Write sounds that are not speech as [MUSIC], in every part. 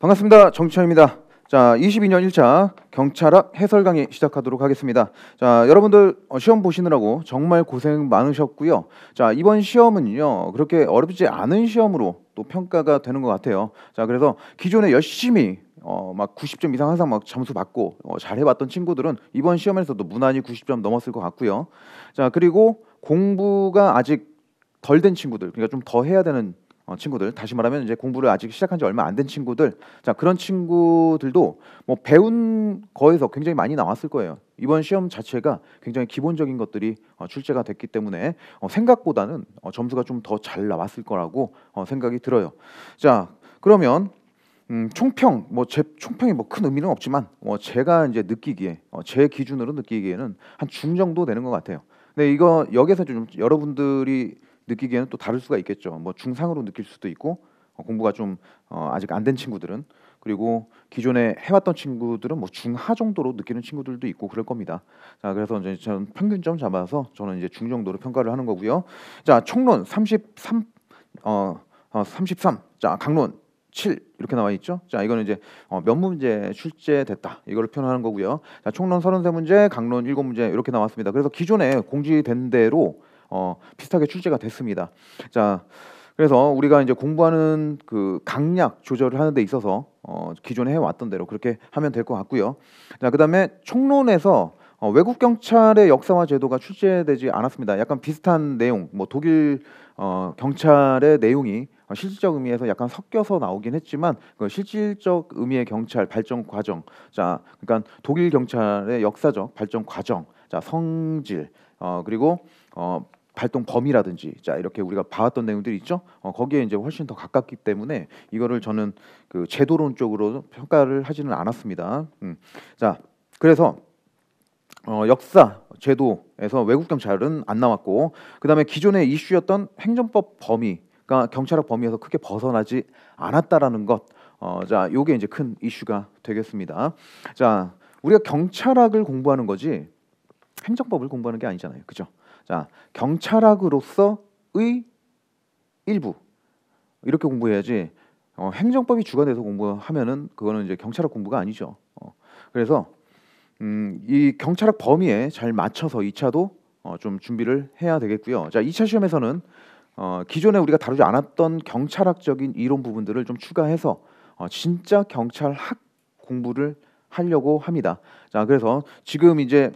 반갑습니다. 정치현입니다. 자, 22년 1차 경찰학 해설 강의 시작하도록 하겠습니다. 자, 여러분들 어, 시험 보시느라고 정말 고생 많으셨고요. 자, 이번 시험은요. 그렇게 어렵지 않은 시험으로 또 평가가 되는 것 같아요. 자, 그래서 기존에 열심히 어막 90점 이상 항상 막 점수 받고 어, 잘 해봤던 친구들은 이번 시험에서도 무난히 90점 넘었을 것 같고요. 자 그리고 공부가 아직 덜 된 친구들, 그러니까 좀 더 해야 되는 어, 친구들 다시 말하면 이제 공부를 아직 시작한 지 얼마 안 된 친구들 자 그런 친구들도 뭐 배운 거에서 굉장히 많이 나왔을 거예요 이번 시험 자체가 굉장히 기본적인 것들이 어, 출제가 됐기 때문에 어, 생각보다는 어, 점수가 좀 더 잘 나왔을 거라고 어, 생각이 들어요 자 그러면 음, 총평 뭐제 총평이 뭐 큰 의미는 없지만 뭐 제가 이제 느끼기에 어, 제 기준으로 느끼기에는 한 중 정도 되는 것 같아요 근데 이거 여기서 좀 여러분들이 느끼기에는 또 다를 수가 있겠죠. 뭐 중상으로 느낄 수도 있고 어, 공부가 좀 어, 아직 안 된 친구들은 그리고 기존에 해왔던 친구들은 뭐 중하 정도로 느끼는 친구들도 있고 그럴 겁니다. 자 그래서 이제 저는 평균점 잡아서 저는 이제 중 정도로 평가를 하는 거고요. 자 총론 33 어, 어 33. 자 강론 7 이렇게 나와 있죠. 자, 이거는 이제 어, 몇 문제 출제됐다. 이걸 표현하는 거고요. 자, 총론 33문제, 강론 7문제 이렇게 나왔습니다. 그래서 기존에 공지된 대로 어, 비슷하게 출제가 됐습니다. 자, 그래서 우리가 이제 공부하는 그 강약 조절을 하는 데 있어서 어, 기존에 해왔던 대로 그렇게 하면 될 것 같고요. 자, 그다음에 총론에서 어, 외국 경찰의 역사와 제도가 출제되지 않았습니다. 약간 비슷한 내용, 뭐 독일 어, 경찰의 내용이 실질적 의미에서 약간 섞여서 나오긴 했지만 그 실질적 의미의 경찰 발전 과정, 자, 그러니까 독일 경찰의 역사적 발전 과정, 자, 성질, 어, 그리고 어, 발동 범위라든지 자 이렇게 우리가 봐왔던 내용들이 있죠. 어, 거기에 이제 훨씬 더 가깝기 때문에 이거를 저는 그 제도론 쪽으로 평가를 하지는 않았습니다. 음. 자 그래서 어, 역사 제도에서 외국 경찰은 안 나왔고 그 다음에 기존의 이슈였던 행정법 범위가 경찰학 범위에서 크게 벗어나지 않았다라는 것. 어, 자 이게 이제 큰 이슈가 되겠습니다. 자 우리가 경찰학을 공부하는 거지 행정법을 공부하는 게 아니잖아요. 그죠? 자, 경찰학으로서의 일부 이렇게 공부해야지 어, 행정법이 주관돼서 공부하면은 그거는 이제 경찰학 공부가 아니죠. 어, 그래서 음, 이 경찰학 범위에 잘 맞춰서 2차도 어, 좀 준비를 해야 되겠고요. 자, 2차 시험에서는 어, 기존에 우리가 다루지 않았던 경찰학적인 이론 부분들을 좀 추가해서 어, 진짜 경찰학 공부를 하려고 합니다. 자, 그래서 지금 이제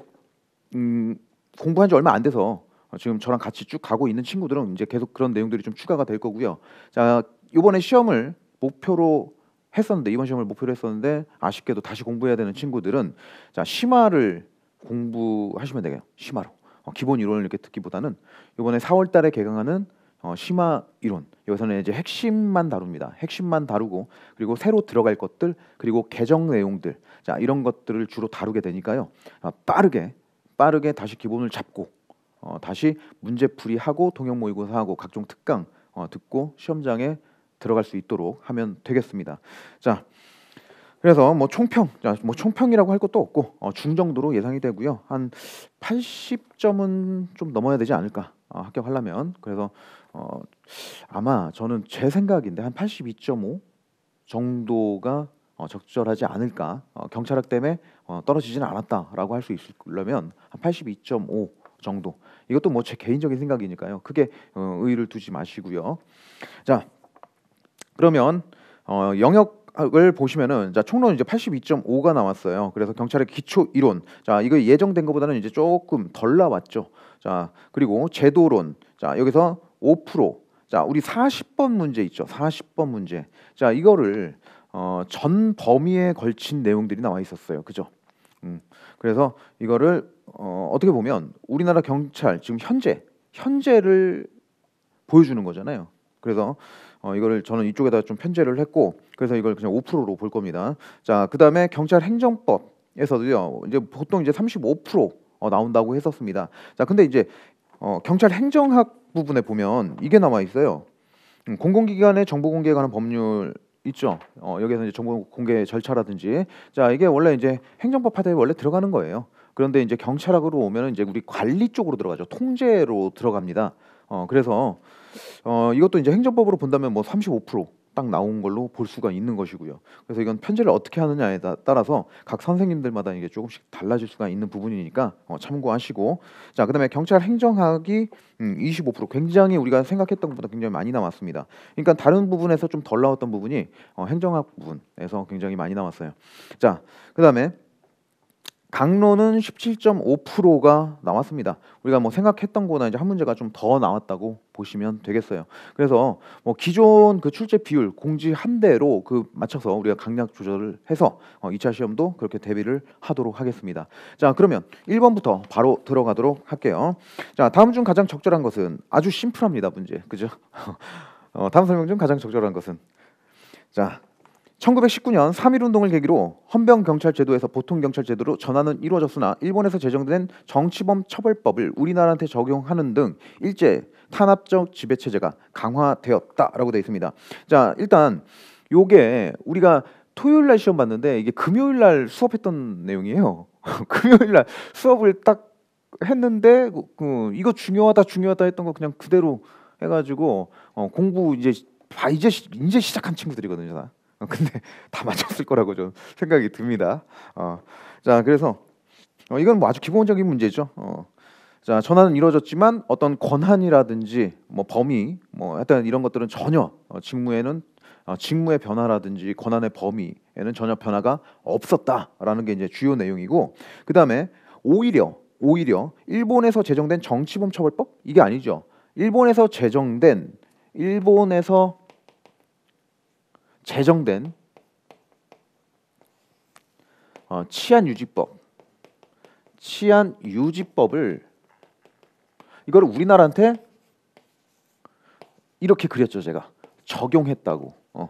음, 공부한 지 얼마 안 돼서 어, 지금 저랑 같이 쭉 가고 있는 친구들은 이제 계속 그런 내용들이 좀 추가가 될 거고요. 자, 이번에 시험을 목표로 했었는데 이번 시험을 목표로 했었는데 아쉽게도 다시 공부해야 되는 친구들은 자, 심화를 공부하시면 되겠요 심화로. 어, 기본 이론을 이렇게 듣기보다는 이번에 4월 달에 개강하는 어, 심화 이론 여기서는 이제 핵심만 다룹니다. 핵심만 다루고 그리고 새로 들어갈 것들 그리고 개정 내용들 자 이런 것들을 주로 다루게 되니까요 아, 빠르게 빠르게 다시 기본을 잡고 어, 다시 문제풀이하고 동영 모의고사하고 각종 특강 어, 듣고 시험장에 들어갈 수 있도록 하면 되겠습니다. 자, 그래서 뭐 총평, 자, 뭐 총평이라고 할 것도 없고 어, 중정도로 예상이 되고요. 한 80점은 좀 넘어야 되지 않을까 어, 합격하려면. 그래서 어, 아마 저는 제 생각인데 한 82.5 정도가 어, 적절하지 않을까 어, 경찰학 때문에 어, 떨어지지는 않았다라고 할 수 있으려면 한 82.5 정도 이것도 뭐 제 개인적인 생각이니까요 크게 어, 의의를 두지 마시고요 자 그러면 어, 영역 을 보시면은 자 총론 이제 82.5가 나왔어요. 그래서 경찰의 기초 이론 자 이거 예정된 것보다는 이제 조금 덜 나왔죠. 자 그리고 제도론 자 여기서 5%자 우리 40번 문제 있죠. 40번 문제 자 이거를 어, 전 범위에 걸친 내용들이 나와 있었어요. 그죠? 음, 그래서 이거를 어, 어떻게 보면 우리나라 경찰 지금 현재 현재를 보여주는 거잖아요. 그래서 어, 이거를 저는 이쪽에다 좀 편제를 했고 그래서 이걸 그냥 5%로 볼 겁니다. 자, 그다음에 경찰 행정법에서도요. 이제 보통 이제 35% 어, 나온다고 했었습니다. 자, 근데 이제 어, 경찰 행정학 부분에 보면 이게 남아 있어요. 음, 공공기관의 정보 공개에 관한 법률 있죠. 어, 여기서 이제 정보 공개 절차라든지 자 이게 원래 이제 행정법 하에 원래 들어가는 거예요. 그런데 이제 경찰학으로 오면 이제 우리 관리 쪽으로 들어가죠. 통제로 들어갑니다. 어 그래서 어 이것도 이제 행정법으로 본다면 뭐35% 딱 나온 걸로 볼 수가 있는 것이고요. 그래서 이건 편지를 어떻게 하느냐에 따라서 각 선생님들마다 이게 조금씩 달라질 수가 있는 부분이니까 어, 참고하시고 자 그다음에 경찰 행정학이 음, 25% 굉장히 우리가 생각했던 것보다 굉장히 많이 나왔습니다. 그러니까 다른 부분에서 좀 덜 나왔던 부분이 어, 행정학 부분에서 굉장히 많이 나왔어요. 자 그다음에 강론은 17.5%가 나왔습니다. 우리가 뭐 생각했던 거나 이제 한 문제가 좀 더 나왔다고 보시면 되겠어요. 그래서 뭐 기존 그 출제 비율 공지한 대로 그 맞춰서 우리가 강약 조절을 해서 어 2차 시험도 그렇게 대비를 하도록 하겠습니다. 자, 그러면 1번부터 바로 들어가도록 할게요. 자, 다음 중 가장 적절한 것은 아주 심플합니다, 문제. 그죠? [LAUGHS] 어, 다음 설명 중 가장 적절한 것은 자, 1919년 3.1운동을 계기로 헌병경찰제도에서 보통경찰제도로 전환은 이루어졌으나 일본에서 제정된 정치범 처벌법을 우리나라한테 적용하는 등 일제 탄압적 지배체제가 강화되었다라고 되어 있습니다. 자 일단 요게 우리가 토요일 날 시험 봤는데 이게 금요일 날 수업했던 내용이에요. [LAUGHS] 금요일 날 수업을 딱 했는데 그, 그, 이거 중요하다 중요하다 했던 거 그냥 그대로 해가지고 어, 공부 이제 아, 이제 이제 시작한 친구들이거든요. 어, 근데 [LAUGHS] 다 맞췄을 거라고 좀 생각이 듭니다. 어, 자 그래서 어, 이건 뭐 아주 기본적인 문제죠. 어, 자 전환은 이루어졌지만 어떤 권한이라든지 뭐 범위 뭐 하여튼 이런 것들은 전혀 어, 직무에는 어, 직무의 변화라든지 권한의 범위에는 전혀 변화가 없었다라는 게 이제 주요 내용이고 그 다음에 오히려 오히려 일본에서 제정된 정치범 처벌법 이게 아니죠. 일본에서 제정된 일본에서 제정된 어, 치안 유지법, 치안 유지법을 이걸 우리나라한테 이렇게 그렸죠 제가 적용했다고. 어.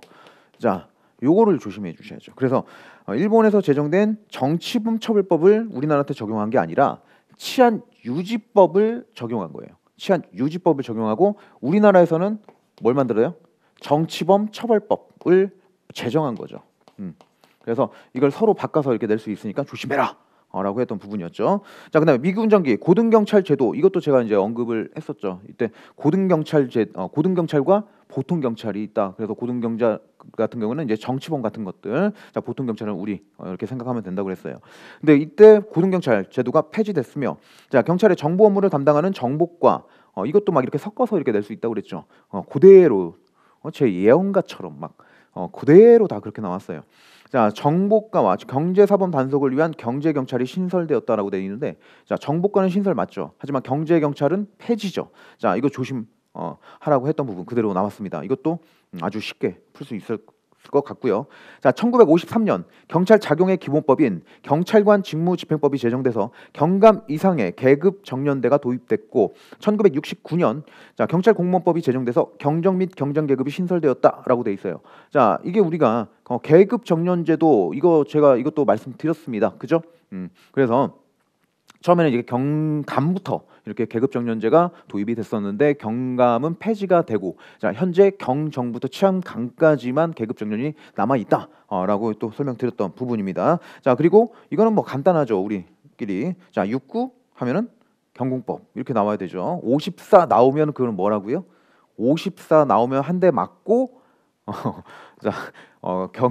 자, 요거를 조심해 주셔야죠. 그래서 어, 일본에서 제정된 정치범처벌법을 우리나라한테 적용한 게 아니라 치안 유지법을 적용한 거예요. 치안 유지법을 적용하고 우리나라에서는 뭘 만들어요? 정치범 처벌법 방을 제정한 거죠. 음. 그래서 이걸 서로 바꿔서 이렇게 낼수 있으니까 조심해라. 어, 라고 했던 부분이었죠. 자, 그다음에 미군장기 고등경찰 제도 이것도 제가 이제 언급을 했었죠. 이때 고등경찰 제 어, 고등경찰과 보통 경찰이 있다. 그래서 고등 경찰 같은 경우는 이제 정치범 같은 것들, 자 보통 경찰은 우리 어, 이렇게 생각하면 된다고 그랬어요. 근데 이때 고등 경찰 제도가 폐지됐으며, 자 경찰의 정보 업무를 담당하는 정보과 어, 이것도 막 이렇게 섞어서 이렇게 낼수 있다고 그랬죠. 어, 그대로 어, 제 예언가처럼 막 어, 그대로 다 그렇게 나왔어요. 자, 정보과와 경제사범 단속을 위한 경제경찰이 신설되었다라고 되어 있는데 자, 정보과는 신설 맞죠. 하지만 경제경찰은 폐지죠. 자, 이거 조심 어, 하라고 했던 부분 그대로 남았습니다 이것도 음, 아주 쉽게 풀 수 있을 것 같고요. 자, 1953년 경찰 작용의 기본법인 경찰관 직무집행법이 제정돼서 경감 이상의 계급 정년대가 도입됐고 1969년 자, 경찰 공무원법이 제정돼서 경정 및 경정 계급이 신설되었다라고 돼 있어요. 자, 이게 우리가 어, 계급 정년제도 이거 제가 이것도 말씀드렸습니다. 그죠? 음. 그래서 처음에는 이게 경감부터 이렇게 계급 정년제가 도입이 됐었는데 경감은 폐지가 되고 자, 현재 경정부터 취향강까지만 계급 정년이 남아 있다라고 어, 또 설명드렸던 부분입니다. 자 그리고 이거는 뭐 간단하죠 우리끼리 자 육구 하면은 경공법 이렇게 나와야 되죠. 54 나오면 그건 뭐라고요? 54 나오면 한 대 맞고 어, [LAUGHS] 자, 어, 경,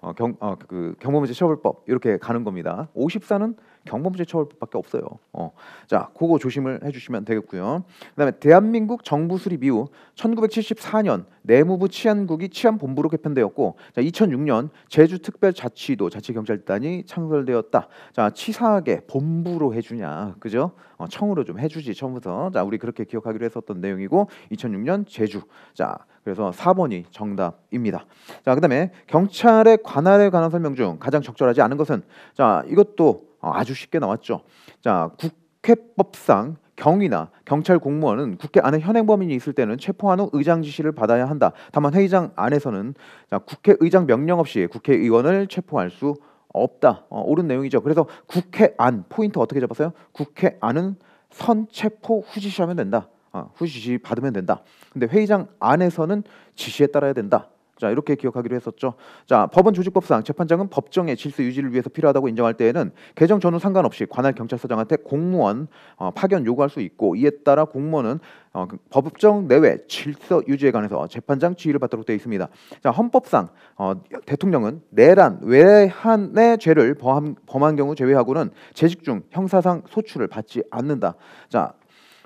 어, 경, 어, 그 경범죄 처벌법 이렇게 가는 겁니다. 54는 경범죄 처벌법밖에 없어요. 어. 자, 그거 조심을 해주시면 되겠고요. 그다음에 대한민국 정부 수립 이후 1974년 내무부 치안국이 치안본부로 개편되었고, 자, 2006년 제주특별자치도 자치경찰단이 창설되었다. 자, 치사하게 본부로 해주냐, 그죠? 어, 청으로 좀 해주지 처음부터. 자, 우리 그렇게 기억하기로 했었던 내용이고, 2006년 제주. 자, 그래서 4번이 정답입니다. 자, 그다음에 경찰의 관할에 관한 설명 중 가장 적절하지 않은 것은 자, 이것도 어, 아주 쉽게 나왔죠. 자, 국회법상 경위나 경찰 공무원은 국회 안에 현행 범인이 있을 때는 체포한 후 의장 지시를 받아야 한다. 다만 회의장 안에서는 자, 국회의장 명령 없이 국회의원을 체포할 수 없다. 어, 옳은 내용이죠. 그래서 국회 안 포인트 어떻게 잡았어요? 국회 안은 선체포 후지시하면 된다. 어, 후지시 받으면 된다. 근데 회의장 안에서는 지시에 따라야 된다. 자 이렇게 기억하기로 했었죠. 자 법원 조직법상 재판장은 법정의 질서 유지를 위해서 필요하다고 인정할 때에는 개정 전후 상관없이 관할 경찰서장한테 공무원 어, 파견 요구할 수 있고 이에 따라 공무원은 어, 그 법정 내외 질서 유지에 관해서 재판장 지휘를 받도록 되어 있습니다. 자 헌법상 어, 대통령은 내란 외한의 죄를 범한, 범한 경우 제외하고는 재직 중 형사상 소출을 받지 않는다. 자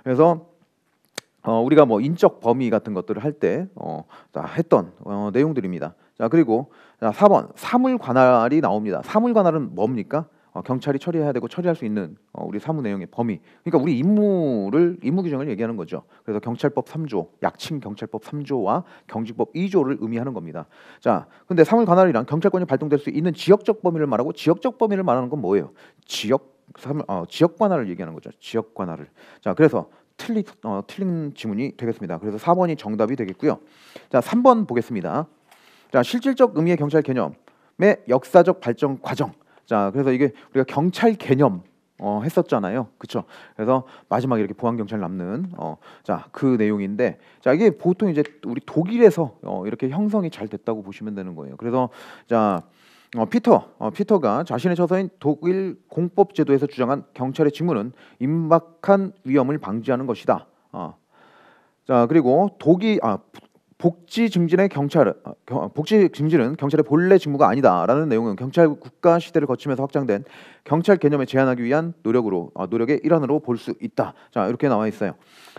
그래서 어, 우리가 뭐 인적 범위 같은 것들을 할때 어, 했던 어, 내용들입니다. 자 그리고 자, 4번 사물 관할이 나옵니다. 사물 관할은 뭡니까? 어, 경찰이 처리해야 되고 처리할 수 있는 어, 우리 사무 내용의 범위. 그러니까 우리 임무를 임무 규정을 얘기하는 거죠. 그래서 경찰법 3조, 약칭 경찰법 3조와 경직법 2조를 의미하는 겁니다. 자, 근데 사물 관할이란 경찰권이 발동될 수 있는 지역적 범위를 말하고 지역적 범위를 말하는 건 뭐예요? 지역 사물, 어, 지역 관할을 얘기하는 거죠. 지역 관할을. 자, 그래서 틀리, 어, 틀린 지문이 되겠습니다. 그래서 4번이 정답이 되겠고요. 자, 3번 보겠습니다. 자, 실질적 의미의 경찰 개념의 역사적 발전 과정. 자, 그래서 이게 우리가 경찰 개념 어, 했었잖아요. 그렇죠? 그래서 마지막에 이렇게 보안 경찰 남는 어, 자, 그 내용인데 자, 이게 보통 이제 우리 독일에서 어, 이렇게 형성이 잘 됐다고 보시면 되는 거예요. 그래서 자, 어, 피터 어, 피터가 자신의 저서인 독일 공법 제도에서 주장한 경찰의 직무는 임박한 위험을 방지하는 것이다. 어. 자 그리고 독이 아 복지 증진의 경찰 어, 어, 복지 증진은 경찰의 본래 직무가 아니다라는 내용은 경찰 국가 시대를 거치면서 확장된 경찰 개념에 제한하기 위한 노력으로 어, 노력의 일환으로 볼 수 있다. 자 이렇게 나와 있어요.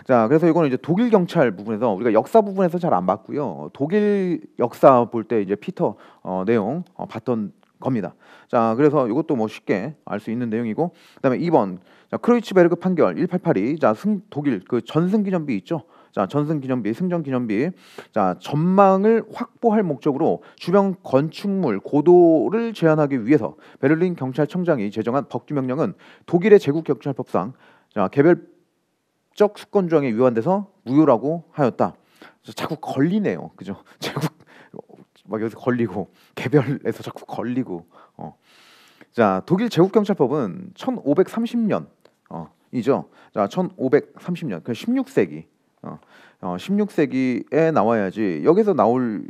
자 그래서 이거는 이제 독일 경찰 부분에서 우리가 역사 부분에서 잘 안 봤고요. 독일 역사 볼 때 이제 피터 어, 내용 어, 봤던 겁니다. 자, 그래서 이것도 뭐 쉽게 알 수 있는 내용이고, 그다음에 2번 크로이츠베르그 판결 1882. 자, 독일 그 전승 기념비 있죠. 자 전승 기념비, 승전 기념비, 자 전망을 확보할 목적으로 주변 건축물 고도를 제한하기 위해서 베를린 경찰청장이 제정한 법규명령은 독일의 제국 경찰법상 자 개별적 수권 조항에 위반돼서 무효라고 하였다. 자꾸 걸리네요, 그죠? [LAUGHS] 제국 막 여기서 걸리고 개별에서 자꾸 걸리고 어. 자 독일 제국경찰법은 1530년 어, 이죠. 자 1530년 그 16세기 어, 16세기에 어, 나와야지 여기서 나올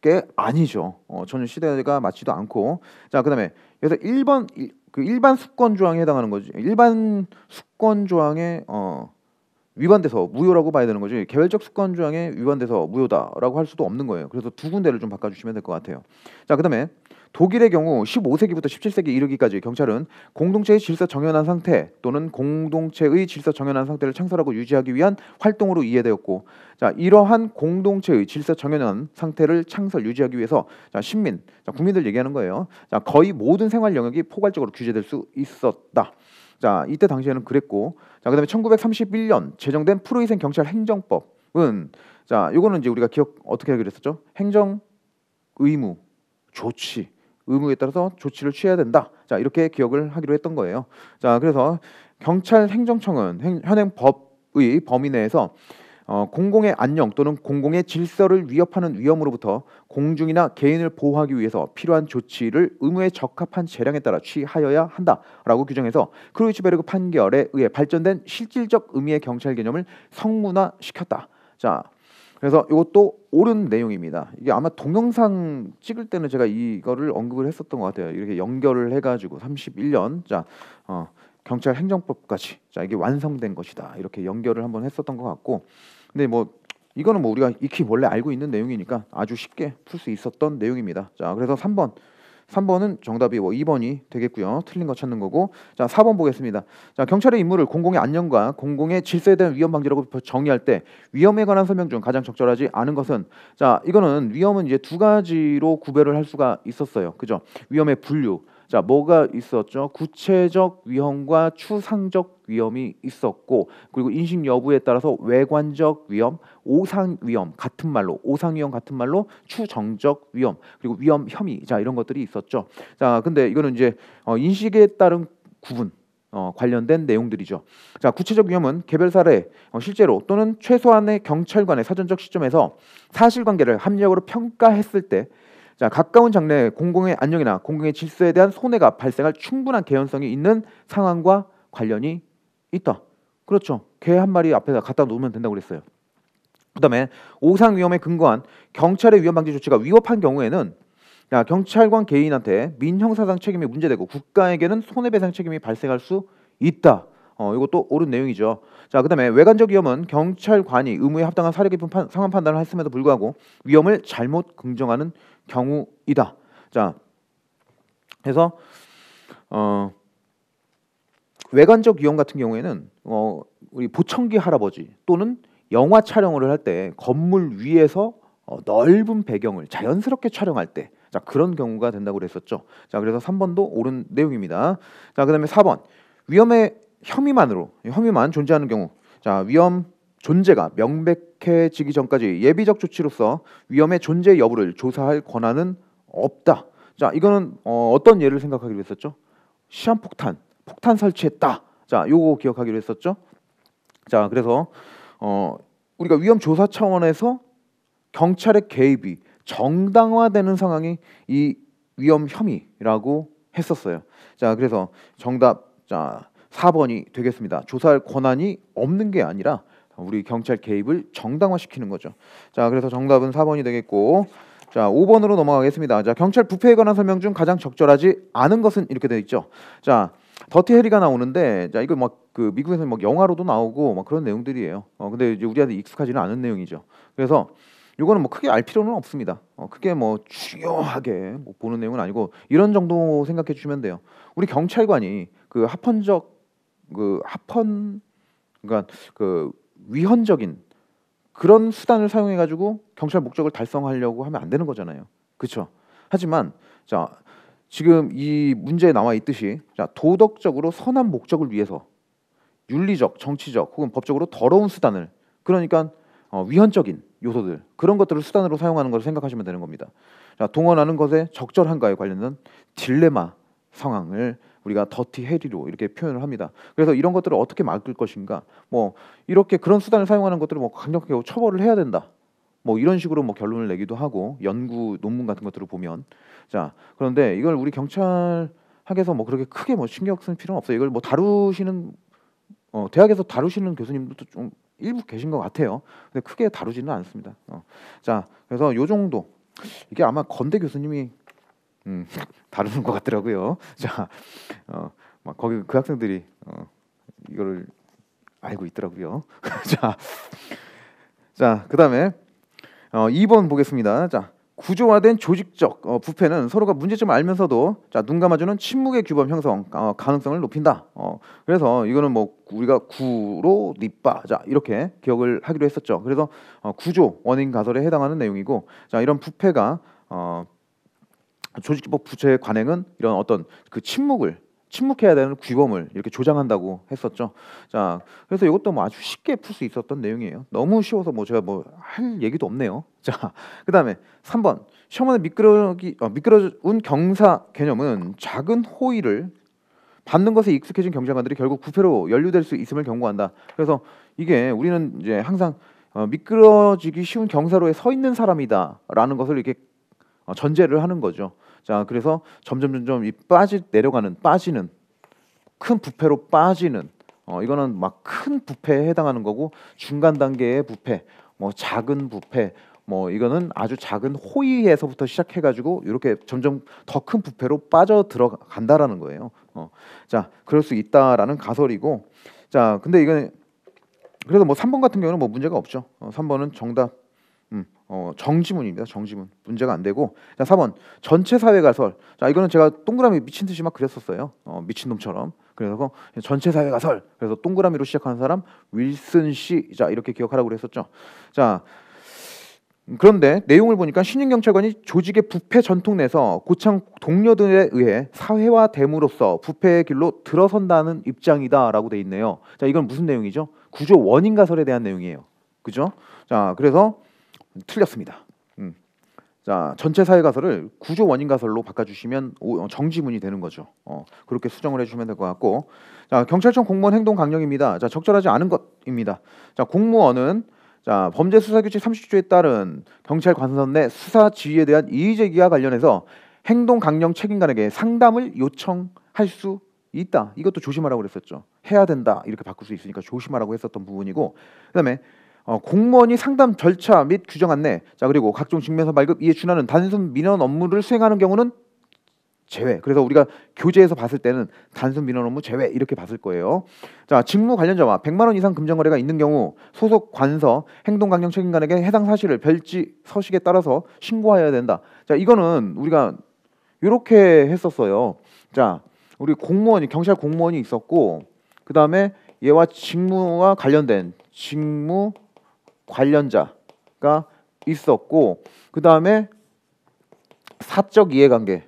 게 아니죠. 어, 전혀 시대가 맞지도 않고. 자, 그다음에 여기서 1번 일, 그 일반 수권 조항에 해당하는 거지. 일반 수권 조항에 어, 위반돼서 무효라고 봐야 되는 거지. 개별적 수권 조항에 위반돼서 무효다라고 할 수도 없는 거예요. 그래서 두 군데를 좀 바꿔 주시면 될 것 같아요. 자, 그다음에 독일의 경우 15세기부터 17세기 이르기까지 경찰은 공동체의 질서 정연한 상태 또는 공동체의 질서 정연한 상태를 창설하고 유지하기 위한 활동으로 이해되었고 자 이러한 공동체의 질서 정연한 상태를 창설 유지하기 위해서 자 신민 자 국민들 얘기하는 거예요 자 거의 모든 생활 영역이 포괄적으로 규제될 수 있었다 자 이때 당시에는 그랬고 자 그다음에 1931년 제정된 프로이센 경찰 행정법은 자 이거는 이제 우리가 기억 어떻게 하기로 했었죠 행정 의무 조치 의무에 따라서 조치를 취해야 된다. 자 이렇게 기억을 하기로 했던 거예요. 자 그래서 경찰 행정청은 현행 법의 범위 내에서 어, 공공의 안녕 또는 공공의 질서를 위협하는 위험으로부터 공중이나 개인을 보호하기 위해서 필요한 조치를 의무에 적합한 재량에 따라 취하여야 한다라고 규정해서 크루이츠베르그 판결에 의해 발전된 실질적 의미의 경찰 개념을 성문화시켰다. 자, 그래서 이것도 옳은 내용입니다. 이게 아마 동영상 찍을 때는 제가 이거를 언급을 했었던 것 같아요. 이렇게 연결을 해가지고 31년 자 어, 경찰 행정법까지 자 이게 완성된 것이다 이렇게 연결을 한번 했었던 것 같고 근데 뭐 이거는 뭐 우리가 익히 원래 알고 있는 내용이니까 아주 쉽게 풀 수 있었던 내용입니다. 자 그래서 3번 3번은 정답이 고 뭐 2번이 되겠고요. 틀린 거 찾는 거고. 자, 4번 보겠습니다. 자, 경찰의 임무를 공공의 안녕과 공공의 질서에 대한 위험 방지라고 정의할 때 위험에 관한 설명 중 가장 적절하지 않은 것은 자, 이거는 위험은 이제 두 가지로 구별을 할 수가 있었어요. 그죠? 위험의 분류. 자, 뭐가 있었죠? 구체적 위험과 추상적 위험이 있었고 그리고 인식 여부에 따라서 외관적 위험, 오상 위험 같은 말로 오상 위험 같은 말로 추정적 위험 그리고 위험 혐의 자 이런 것들이 있었죠. 자, 근데 이거는 이제 어, 인식에 따른 구분 어, 관련된 내용들이죠. 자, 구체적 위험은 개별 사례, 어, 실제로 또는 최소한의 경찰관의 사전적 시점에서 사실관계를 합리적으로 평가했을 때 자, 가까운 장래에 공공의 안녕이나 공공의 질서에 대한 손해가 발생할 충분한 개연성이 있는 상황과 관련이 있다. 그렇죠. 개 한 마리 앞에다 갖다 놓으면 된다고 그랬어요. 그다음에 오상 위험에 근거한 경찰의 위험 방지 조치가 위법한 경우에는 야, 경찰관 개인한테 민형사상 책임이 문제되고 국가에게는 손해배상 책임이 발생할 수 있다. 어, 이것도 옳은 내용이죠. 자, 그다음에 외관적 위험은 경찰관이 의무에 합당한 사례 깊은 판, 상황 판단을 했음에도 불구하고 위험을 잘못 긍정하는 경우이다. 자, 그래서 어, 외관적 위험 같은 경우에는 어, 우리 보청기 할아버지 또는 영화 촬영을 할 때 건물 위에서 어, 넓은 배경을 자연스럽게 촬영할 때 자, 그런 경우가 된다고 그랬었죠. 자, 그래서 3번도 옳은 내용입니다. 자, 그다음에 4번. 위험의 혐의만으로 혐의만 존재하는 경우. 자, 위험 존재가 명백해지기 전까지 예비적 조치로서 위험의 존재 여부를 조사할 권한은 없다. 자, 이거는 어, 어떤 예를 생각하기로 했었죠? 시한폭탄, 폭탄 설치했다. 자, 요거 기억하기로 했었죠? 자, 그래서 어, 우리가 위험 조사 차원에서 경찰의 개입이 정당화되는 상황이 이 위험 혐의라고 했었어요. 자, 그래서 정답 자, 4번이 되겠습니다. 조사할 권한이 없는 게 아니라 우리 경찰 개입을 정당화시키는 거죠. 자, 그래서 정답은 4번이 되겠고 자, 5번으로 넘어가겠습니다. 자, 경찰 부패에 관한 설명 중 가장 적절하지 않은 것은 이렇게 되어 있죠. 자, 더티 해리가 나오는데 자, 이거 막그 미국에서 막 영화로도 나오고 막 그런 내용들이에요. 어, 근데 이제 우리한테 익숙하지는 않은 내용이죠. 그래서 이거는 뭐 크게 알 필요는 없습니다. 어, 크게 뭐 중요하게 뭐 보는 내용은 아니고 이런 정도 생각해 주시면 돼요. 우리 경찰관이 그 합헌적 그 합헌 그러니까 그 위헌적인 그런 수단을 사용해 가지고 경찰 목적을 달성하려고 하면 안 되는 거잖아요. 그렇죠? 하지만 자 지금 이 문제에 나와 있듯이 자 도덕적으로 선한 목적을 위해서 윤리적, 정치적 혹은 법적으로 더러운 수단을 그러니까 어, 위헌적인 요소들 그런 것들을 수단으로 사용하는 것을 생각하시면 되는 겁니다. 자, 동원하는 것에 적절한가에 관련된 딜레마 상황을 우리가 더티 해리로 이렇게 표현을 합니다. 그래서 이런 것들을 어떻게 막을 것인가? 뭐 이렇게 그런 수단을 사용하는 것들을 뭐 강력하게 처벌을 해야 된다. 뭐 이런 식으로 뭐 결론을 내기도 하고 연구 논문 같은 것들을 보면 자 그런데 이걸 우리 경찰 학에서 뭐 그렇게 크게 뭐 신경 쓸 필요는 없어요. 이걸 뭐 다루시는 어, 대학에서 다루시는 교수님들도 좀 일부 계신 것 같아요. 근데 크게 다루지는 않습니다. 어. 자 그래서 요 정도 이게 아마 건대 교수님이 음, [LAUGHS] 다루는 것 같더라고요. 자, 어, 막 거기 그 학생들이 어, 이거를 알고 있더라고요. [LAUGHS] 자, 자, 그 다음에 어, 2번 보겠습니다. 자, 구조화된 조직적 어, 부패는 서로가 문제점을 알면서도 자, 눈 감아주는 침묵의 규범 형성 어, 가능성을 높인다. 어, 그래서 이거는 뭐 우리가 구로 니빠 자 이렇게 기억을 하기로 했었죠. 그래서 어, 구조 원인 가설에 해당하는 내용이고 자 이런 부패가 어, 조직법 부채 관행은 이런 어떤 그 침묵을 침묵해야 되는 규범을 이렇게 조장한다고 했었죠. 자, 그래서 이것도 뭐 아주 쉽게 풀 수 있었던 내용이에요. 너무 쉬워서 뭐 제가 뭐 할 얘기도 없네요. [LAUGHS] 자, 그다음에 3번 셔먼의 미끄러기 어, 미끄러운 경사 개념은 작은 호의를 받는 것에 익숙해진 경쟁관들이 결국 부패로 연루될 수 있음을 경고한다. 그래서 이게 우리는 이제 항상 어, 미끄러지기 쉬운 경사로에 서 있는 사람이다라는 것을 이렇게 어, 전제를 하는 거죠. 자, 그래서 점점 점점 이빠지 내려가는 빠지는 큰 부패로 빠지는 어, 이거는 막 큰 부패에 해당하는 거고 중간 단계의 부패, 뭐 작은 부패, 뭐 이거는 아주 작은 호의에서부터 시작해가지고 이렇게 점점 더 큰 부패로 빠져 들어간다라는 거예요. 어, 자, 그럴 수 있다라는 가설이고, 자, 근데 이건 그래서 뭐 3번 같은 경우는 뭐 문제가 없죠. 어, 3번은 정답 음, 어, 정지문입니다. 정지문 문제가 안 되고 자 4번 전체 사회 가설 자 이거는 제가 동그라미 미친 듯이 막 그렸었어요. 어, 미친 놈처럼 그래서 전체 사회 가설 그래서 동그라미로 시작하는 사람 윌슨 씨자 이렇게 기억하라고 그랬었죠. 자 그런데 내용을 보니까 신임경찰관이 조직의 부패 전통 내서 고창 동료들에 의해 사회화 됨으로써 부패의 길로 들어선다는 입장이다라고 돼 있네요. 자 이건 무슨 내용이죠? 구조 원인 가설에 대한 내용이에요. 그죠? 자 그래서 틀렸습니다. 음. 자 전체 사회 가설을 구조 원인 가설로 바꿔주시면 어, 정지문이 되는 거죠. 어, 그렇게 수정을 해주시면 될 것 같고, 자 경찰청 공무원 행동 강령입니다. 자 적절하지 않은 것입니다. 자 공무원은 자 범죄 수사 규칙 30조에 따른 경찰 관선 내 수사 지휘에 대한 이의 제기와 관련해서 행동 강령 책임관에게 상담을 요청할 수 있다. 이것도 조심하라고 그랬었죠. 해야 된다 이렇게 바꿀 수 있으니까 조심하라고 했었던 부분이고, 그다음에 어, 공무원이 상담 절차 및 규정 안내, 자 그리고 각종 증명서 발급 이에 준하는 단순 민원 업무를 수행하는 경우는 제외. 그래서 우리가 교재에서 봤을 때는 단순 민원 업무 제외 이렇게 봤을 거예요. 자, 직무 관련자와 100만 원 이상 금전 거래가 있는 경우 소속 관서 행동 강령 책임관에게 해당 사실을 별지 서식에 따라서 신고하여야 된다. 자, 이거는 우리가 이렇게 했었어요. 자, 우리 공무원이 경찰 공무원이 있었고 그다음에 얘와 직무와 관련된 직무 관련자가 있었고 그 다음에 사적 이해관계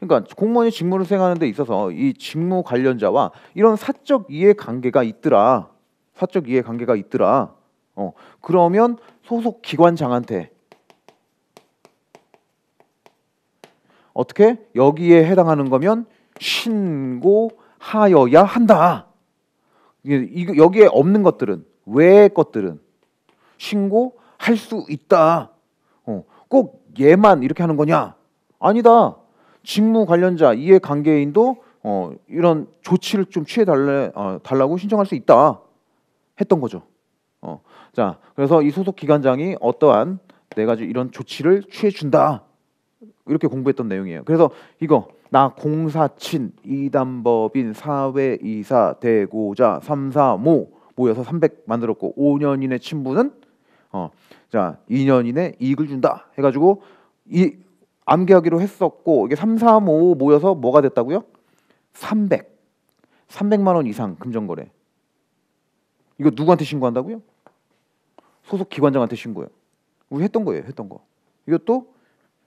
그러니까 공무원이 직무를 수행하는 데 있어서 이 직무 관련자와 이런 사적 이해관계가 있더라 사적 이해관계가 있더라 어 그러면 소속 기관장한테 어떻게 여기에 해당하는 거면 신고하여야 한다. 여기에 없는 것들은 외의 것들은 신고할 수 있다. 어, 꼭 얘만 이렇게 하는 거냐? 아니다. 직무 관련자 이해 관계인도 어, 이런 조치를 좀 취해 달래 어, 달라고 신청할 수 있다 했던 거죠. 어, 자 그래서 이 소속 기관장이 어떠한 네 가지 이런 조치를 취해 준다. 이렇게 공부했던 내용이에요. 그래서 이거 나 공사친 이단법인 사회이사 대고자 삼사모 모여서 300 만들었고 5년 이내 친분은 어자 2년인의 이익을 준다 해가지고 이 암기하기로 했었고 이게 335 모여서 뭐가 됐다고요? 300 300만 원 이상 금전거래 이거 누구한테 신고한다고요? 소속 기관장한테 신고요. 우리 했던 거예요, 했던 거. 이것도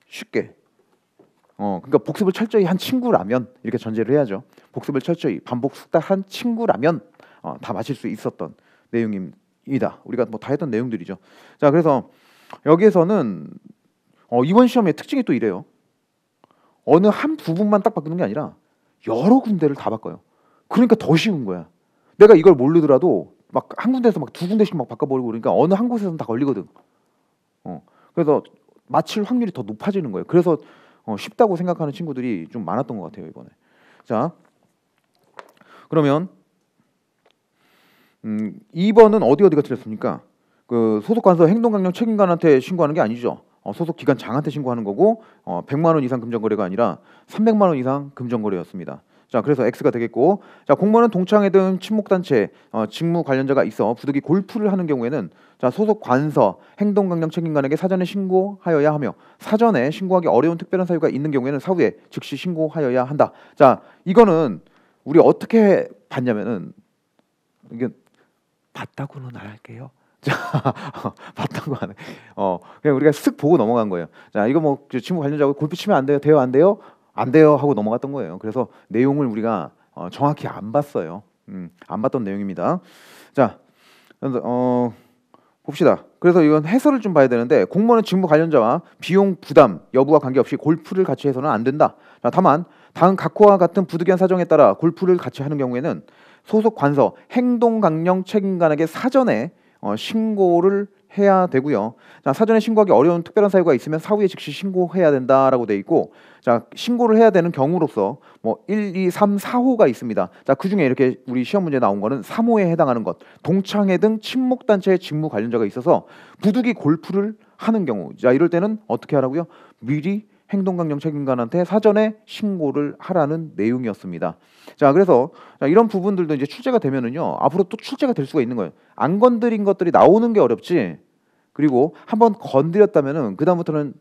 쉽게 어, 그러니까 복습을 철저히 한 친구라면 이렇게 전제를 해야죠. 복습을 철저히 반복 숙달한 친구라면 어, 다마실수 있었던 내용입니다. 우리가 뭐 다 했던 내용들이죠. 자, 그래서 여기에서는 어, 이번 시험의 특징이 또 이래요. 어느 한 부분만 딱 바꾸는 게 아니라 여러 군데를 다 바꿔요. 그러니까 더 쉬운 거야. 내가 이걸 모르더라도 막 한 군데에서 막 두 군데씩 막 바꿔버리고 그러니까 어느 한 곳에서는 다 걸리거든. 어. 그래서 마칠 확률이 더 높아지는 거예요. 그래서 어, 쉽다고 생각하는 친구들이 좀 많았던 것 같아요 이번에. 자, 그러면 음, 2번은 어디 어디가 틀렸습니까? 그 소속 관서 행동강령 책임관한테 신고하는 게 아니죠. 어, 소속 기관 장한테 신고하는 거고 어, 100만 원 이상 금전거래가 아니라 300만 원 이상 금전거래였습니다. 자 그래서 X가 되겠고 자 공무원은 동창회 등 친목단체 어, 직무 관련자가 있어 부득이 골프를 하는 경우에는 자, 소속 관서, 행동강령 책임관에게 사전에 신고하여야 하며 사전에 신고하기 어려운 특별한 사유가 있는 경우에는 사후에 즉시 신고하여야 한다. 자, 이거는 우리 어떻게 봤냐면은 이게 봤다고는 안 할게요. [LAUGHS] 자, 봤다고 하는 어, 그냥 우리가 쓱 보고 넘어간 거예요. 자, 이거 뭐 그 친구 관련자고 골프 치면 안 돼요, 돼요, 안 돼요, 안 돼요 하고 넘어갔던 거예요. 그래서 내용을 우리가 어, 정확히 안 봤어요. 음, 안 봤던 내용입니다. 자, 그래서 어, 봅시다. 그래서 이건 해설을 좀 봐야 되는데 공무원은 직무 관련자와 비용 부담 여부와 관계없이 골프를 같이 해서는 안 된다. 다만 다음 각호와 같은 부득이한 사정에 따라 골프를 같이 하는 경우에는 소속 관서 행동강령 책임관에게 사전에 어, 신고를 해야 되고요. 자, 사전에 신고하기 어려운 특별한 사유가 있으면 사후에 즉시 신고해야 된다라고 돼 있고 자, 신고를 해야 되는 경우로서 뭐 1, 2, 3, 4호가 있습니다. 자, 그중에 이렇게 우리 시험 문제 나온 거는 3호에 해당하는 것. 동창회 등 친목 단체의 직무 관련자가 있어서 부득이 골프를 하는 경우. 자, 이럴 때는 어떻게 하라고요? 미리 행동강령 책임관한테 사전에 신고를 하라는 내용이었습니다. 자, 그래서 자, 이런 부분들도 이제 출제가 되면은요, 앞으로 또 출제가 될 수가 있는 거예요. 안 건드린 것들이 나오는 게 어렵지. 그리고 한번 건드렸다면은 그 다음부터는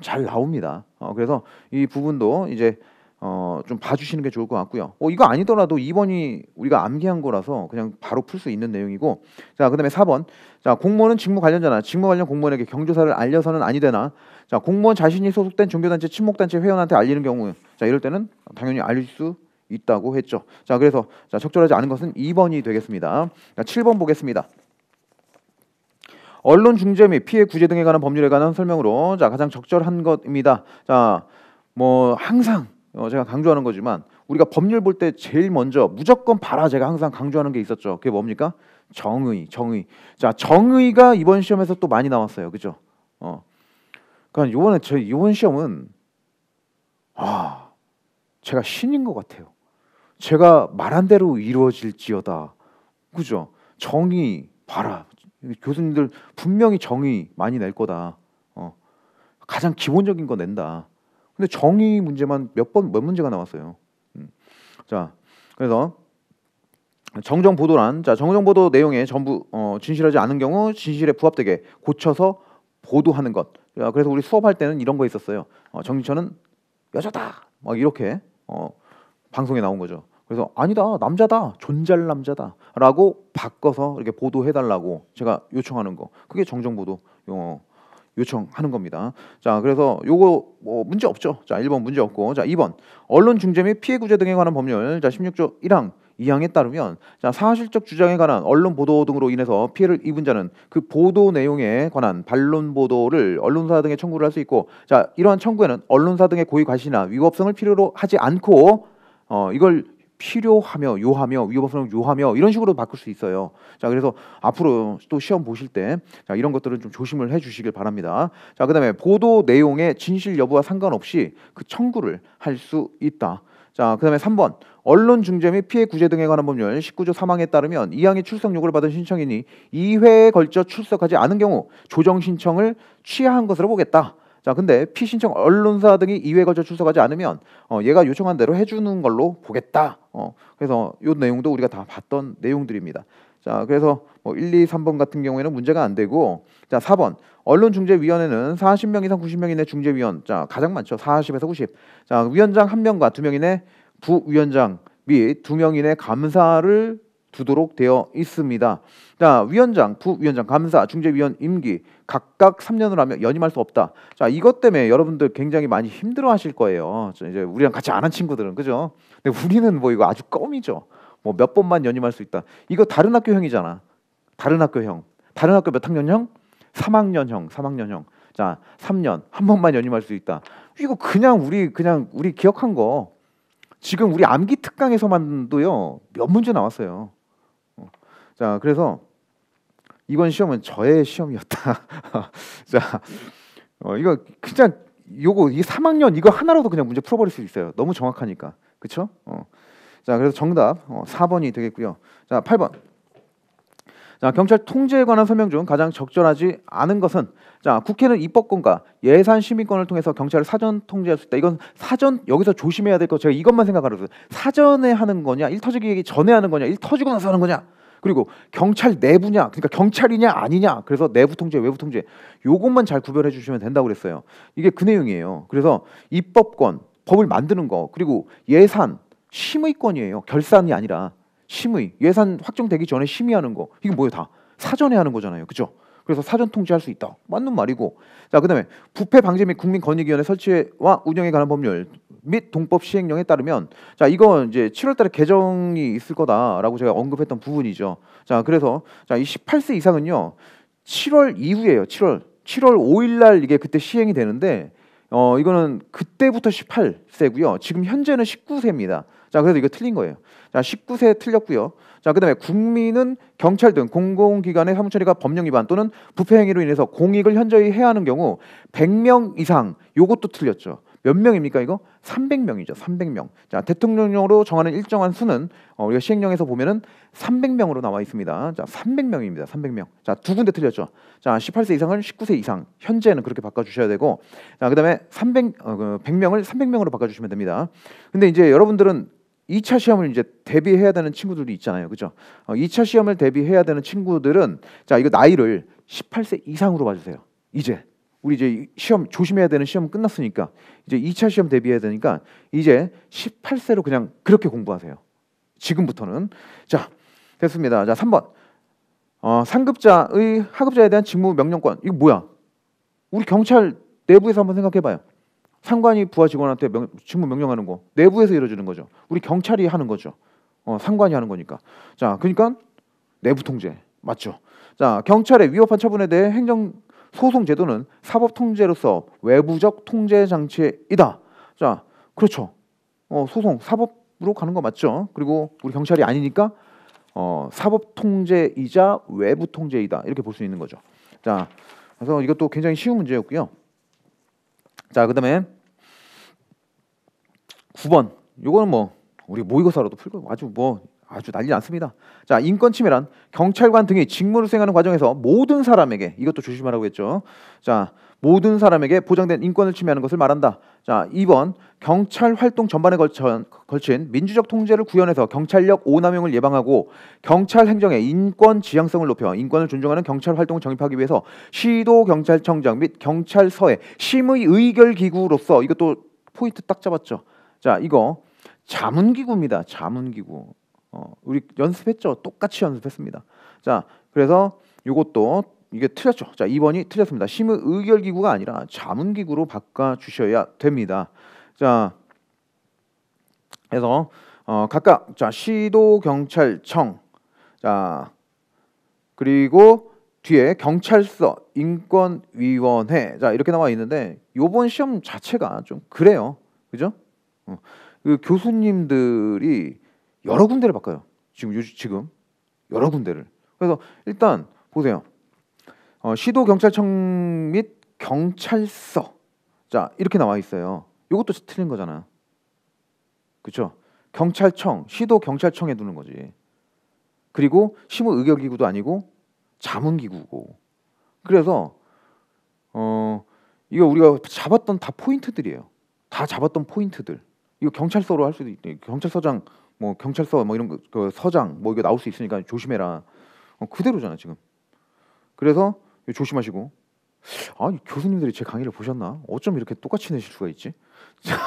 잘 나옵니다. 어, 그래서 이 부분도 이제 어, 좀 봐주시는 게 좋을 것 같고요. 어, 이거 아니더라도 2번이 우리가 암기한 거라서 그냥 바로 풀 수 있는 내용이고, 자, 그 다음에 4번. 자, 공무원은 직무 관련자나 직무 관련 공무원에게 경조사를 알려서는 아니 되나 자 공무원 자신이 소속된 종교단체 친목단체 회원한테 알리는 경우 자 이럴 때는 당연히 알릴 수 있다고 했죠. 자 그래서 자, 적절하지 않은 것은 2번이 되겠습니다. 자, 7번 보겠습니다. 언론 중재 및 피해 구제 등에 관한 법률에 관한 설명으로 자 가장 적절한 것입니다. 자뭐 항상 어, 제가 강조하는 거지만 우리가 법률 볼 때 제일 먼저 무조건 봐라 제가 항상 강조하는 게 있었죠. 그게 뭡니까? 정의, 정의. 자 정의가 이번 시험에서 또 많이 나왔어요. 그죠? 어. 그러니까 이번에 저희 이번 시험은 아 제가 신인 것 같아요. 제가 말한 대로 이루어질지어다. 그죠? 정의 봐라. 교수님들 분명히 정의 많이 낼 거다. 어. 가장 기본적인 거 낸다. 근데 정의 문제만 몇 번 몇 문제가 나왔어요. 음. 자, 그래서 정정 보도란 자 정정 보도 내용에 전부 어, 진실하지 않은 경우 진실에 부합되게 고쳐서 보도하는 것. 그래서 우리 수업할 때는 이런 거 있었어요. 어, 정진철은 여자다 막 이렇게 어, 방송에 나온 거죠. 그래서 아니다 남자다 존잘 남자다라고 바꿔서 이렇게 보도해달라고 제가 요청하는 거 그게 정정 보도 용어. 요청하는 겁니다. 자, 그래서 요거 뭐 문제 없죠. 자, 1번 문제 없고. 자, 2번. 언론 중재 및 피해 구제 등에 관한 법률. 자, 16조 1항 2항에 따르면 자, 사실적 주장에 관한 언론 보도 등으로 인해서 피해를 입은 자는 그 보도 내용에 관한 반론 보도를 언론사 등에 청구를 할 수 있고 자, 이러한 청구에는 언론사 등의 고의 과시나 위법성을 필요로 하지 않고 어, 이걸 필요하며 요하며 위법성 요하며 이런 식으로 바꿀 수 있어요. 자 그래서 앞으로 또 시험 보실 때 자, 이런 것들은 좀 조심을 해주시길 바랍니다. 자 그다음에 보도 내용의 진실 여부와 상관없이 그 청구를 할 수 있다. 자 그다음에 3번 언론 중재 및 피해 구제 등에 관한 법률 19조 3항에 따르면 이항의 출석 요구를 받은 신청인이 2회에 걸쳐 출석하지 않은 경우 조정 신청을 취하한 것으로 보겠다. 자, 근데 피 신청 언론사 등이 2회 걸쳐 출석하지 않으면 어, 얘가 요청한 대로 해주는 걸로 보겠다. 어, 그래서 요 내용도 우리가 다 봤던 내용들입니다. 자, 그래서 뭐 1, 2, 3번 같은 경우에는 문제가 안 되고 자, 4번. 언론중재위원회는 40명 이상 90명 이내 중재위원. 자, 가장 많죠. 40에서 90. 자, 위원장 1명과 2명 이내 부위원장 및 2명 이내 감사를 두도록 되어 있습니다. 자, 위원장, 부위원장, 감사, 중재위원 임기 각각 3년을 하면 연임할 수 없다. 자, 이것 때문에 여러분들 굉장히 많이 힘들어 하실 거예요. 이제 우리랑 같이 안 한 친구들은 그죠? 근데 우리는 뭐 이거 아주 껌이죠. 뭐 몇 번만 연임할 수 있다. 이거 다른 학교 형이잖아. 다른 학교 형. 다른 학교 몇 학년 형? 3학년 형. 3학년 형. 자, 3년 한 번만 연임할 수 있다. 이거 그냥 우리 그냥 우리 기억한 거 지금 우리 암기 특강에서만도요 몇 문제 나왔어요. 어. 자, 그래서 이번 시험은 저의 시험이었다. [LAUGHS] 자, 어, 이거 그냥 요거 이 3학년 이거 하나로도 그냥 문제 풀어버릴 수 있어요. 너무 정확하니까, 그렇죠? 어. 자, 그래서 정답 어, 4번이 되겠고요. 자, 8번. 자, 경찰 통제에 관한 설명 중 가장 적절하지 않은 것은 자, 국회는 입법권과 예산 심의권을 통해서 경찰을 사전 통제할 수 있다. 이건 사전 여기서 조심해야 될 거. 제가 이것만 생각하려고 사전에 하는 거냐, 일터지기 전에 하는 거냐, 일터지고 나서 하는 거냐. 그리고 경찰 내부냐, 그러니까 경찰이냐 아니냐, 그래서 내부 통제, 외부 통제 요것만 잘 구별해 주시면 된다고 그랬어요. 이게 그 내용이에요. 그래서 입법권, 법을 만드는 거, 그리고 예산, 심의권이에요. 결산이 아니라 심의, 예산 확정되기 전에 심의하는 거, 이게 뭐예요 다 사전에 하는 거잖아요, 그죠? 그래서 사전 통제할 수 있다. 맞는 말이고. 자, 그다음에 부패 방지 및 국민 권익위원회 설치와 운영에 관한 법률 및 동법 시행령에 따르면 자 이건 이제 7월달에 개정이 있을 거다라고 제가 언급했던 부분이죠. 자 그래서 자이 18세 이상은요 7월 이후에요. 7월 7월 5일날 이게 그때 시행이 되는데 어 이거는 그때부터 18세고요. 지금 현재는 19세입니다. 자 그래서 이거 틀린 거예요. 자 19세 틀렸고요. 자 그다음에 국민은 경찰 등 공공기관의 사무처리가 법령 위반 또는 부패 행위로 인해서 공익을 현저히 해야 하는 경우 100명 이상 요것도 틀렸죠. 몇 명입니까 이거? 300명이죠. 300명. 자, 대통령령으로 정하는 일정한 수는 어, 우리가 시행령에서 보면은 300명으로 나와 있습니다. 자, 300명입니다. 300명. 자, 두 군데 틀렸죠. 자, 18세 이상을 19세 이상. 현재는 그렇게 바꿔 주셔야 되고 자, 그다음에 300 어, 그 100명을 300명으로 바꿔 주시면 됩니다. 근데 이제 여러분들은 2차 시험을 이제 대비해야 되는 친구들도 있잖아요. 그죠? 어, 2차 시험을 대비해야 되는 친구들은 자, 이거 나이를 18세 이상으로 봐 주세요. 이제 우리 이제 시험 조심해야 되는 시험 끝났으니까 이제 2차 시험 대비해야 되니까 이제 18세로 그냥 그렇게 공부하세요. 지금부터는 자 됐습니다. 자 3번 어, 상급자의 하급자에 대한 직무 명령권 이거 뭐야? 우리 경찰 내부에서 한번 생각해봐요. 상관이 부하 직원한테 명, 직무 명령하는 거 내부에서 이루어지는 거죠. 우리 경찰이 하는 거죠. 어, 상관이 하는 거니까. 자, 그러니까 내부 통제 맞죠. 자, 경찰의 위협한 처분에 대해 행정 소송 제도는 사법 통제로서 외부적 통제 장치이다. 자, 그렇죠. 어, 소송 사법으로 가는 거 맞죠? 그리고 우리 경찰이 아니니까 어, 사법 통제이자 외부 통제이다. 이렇게 볼 수 있는 거죠. 자, 그래서 이것도 굉장히 쉬운 문제였고요. 자, 그다음에 9번. 요거는 뭐 우리 모의고사로도 풀고 아주 뭐 아주 난리 났습니다. 자, 인권 침해란 경찰관 등이 직무를 수행하는 과정에서 모든 사람에게 이것도 조심하라고 했죠. 자, 모든 사람에게 보장된 인권을 침해하는 것을 말한다. 자, 2번 경찰 활동 전반에 걸쳐, 걸친 민주적 통제를 구현해서 경찰력 오남용을 예방하고 경찰 행정의 인권 지향성을 높여 인권을 존중하는 경찰 활동을 정립하기 위해서 시도 경찰청장 및 경찰서의 심의 의결 기구로서 이것도 포인트 딱 잡았죠. 자, 이거 자문기구입니다. 자문기구. 어, 우리 연습했죠. 똑같이 연습했습니다. 자, 그래서 이것도 이게 틀렸죠. 자, 2번이 틀렸습니다. 심의 의결 기구가 아니라 자문 기구로 바꿔 주셔야 됩니다. 자, 그래서 어, 각각 자 시도 경찰청 자 그리고 뒤에 경찰서 인권위원회 자 이렇게 나와 있는데 요번 시험 자체가 좀 그래요 그죠 어, 그 교수님들이 여러 군데를 바꿔요. 지금 지금 여러 군데를. 그래서 일단 보세요. 어, 시도 경찰청 및 경찰서 자 이렇게 나와 있어요. 이것도 틀린 거잖아. 요 그렇죠? 경찰청 시도 경찰청에 두는 거지. 그리고 시무 의결기구도 아니고 자문기구고. 그래서 어 이거 우리가 잡았던 다 포인트들이에요. 다 잡았던 포인트들. 이거 경찰서로 할 수도 있대. 경찰서장 뭐 경찰서 뭐 이런 거, 그 서장 뭐 이거 나올 수 있으니까 조심해라. 어, 그대로잖아 지금. 그래서 조심하시고 아 교수님들이 제 강의를 보셨나? 어쩜 이렇게 똑같이 내실 수가 있지? [LAUGHS] 자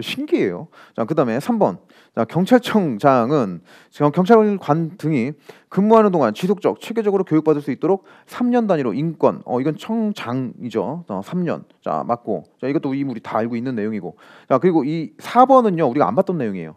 신기해요. 자 그다음에 3번 자 경찰청장은 지금 경찰관 등이 근무하는 동안 지속적 체계적으로 교육받을 수 있도록 3년 단위로 인권 어 이건 청장이죠. 어, 3년 자 맞고 자 이것도 우리 다 알고 있는 내용이고 자 그리고 이 4번은요 우리가 안 봤던 내용이에요.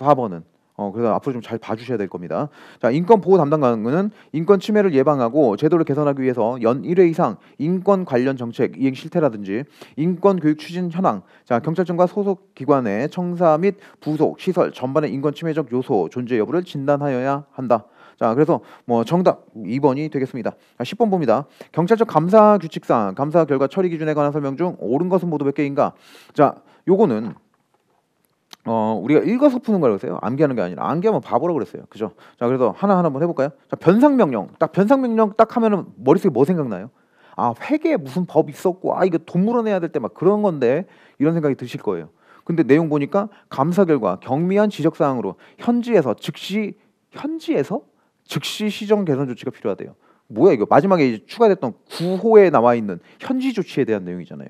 4번은 어, 그래서 앞으로 좀 잘 봐주셔야 될 겁니다. 자, 인권 보호 담당관은 인권 침해를 예방하고 제도를 개선하기 위해서 연 1회 이상 인권 관련 정책 이행 실태라든지 인권 교육 추진 현황, 자 경찰청과 소속 기관의 청사 및 부속 시설 전반의 인권 침해적 요소 존재 여부를 진단하여야 한다. 자, 그래서 뭐 정답 2번이 되겠습니다. 자, 10번 봅니다. 경찰청 감사 규칙상 감사 결과 처리 기준에 관한 설명 중 옳은 것은 모두 몇 개인가? 자, 요거는 어, 우리가 읽어서 푸는 거라고 했어요 암기하는 게 아니라 암기하면 바보라고 그랬어요. 그죠? 자, 그래서 하나하나 한번 해볼까요? 자, 변상명령. 딱 변상명령 딱 하면은 머릿속에 뭐 생각나요? 아, 회계 무슨 법 있었고, 아, 이거 돈 물어내야 될 때 막 그런 건데, 이런 생각이 드실 거예요. 근데 내용 보니까 감사 결과 경미한 지적 사항으로 현지에서 즉시 현지에서 즉시 시정 개선 조치가 필요하대요. 뭐야 이거 마지막에 이제 추가됐던 구호에 나와 있는 현지 조치에 대한 내용이잖아요.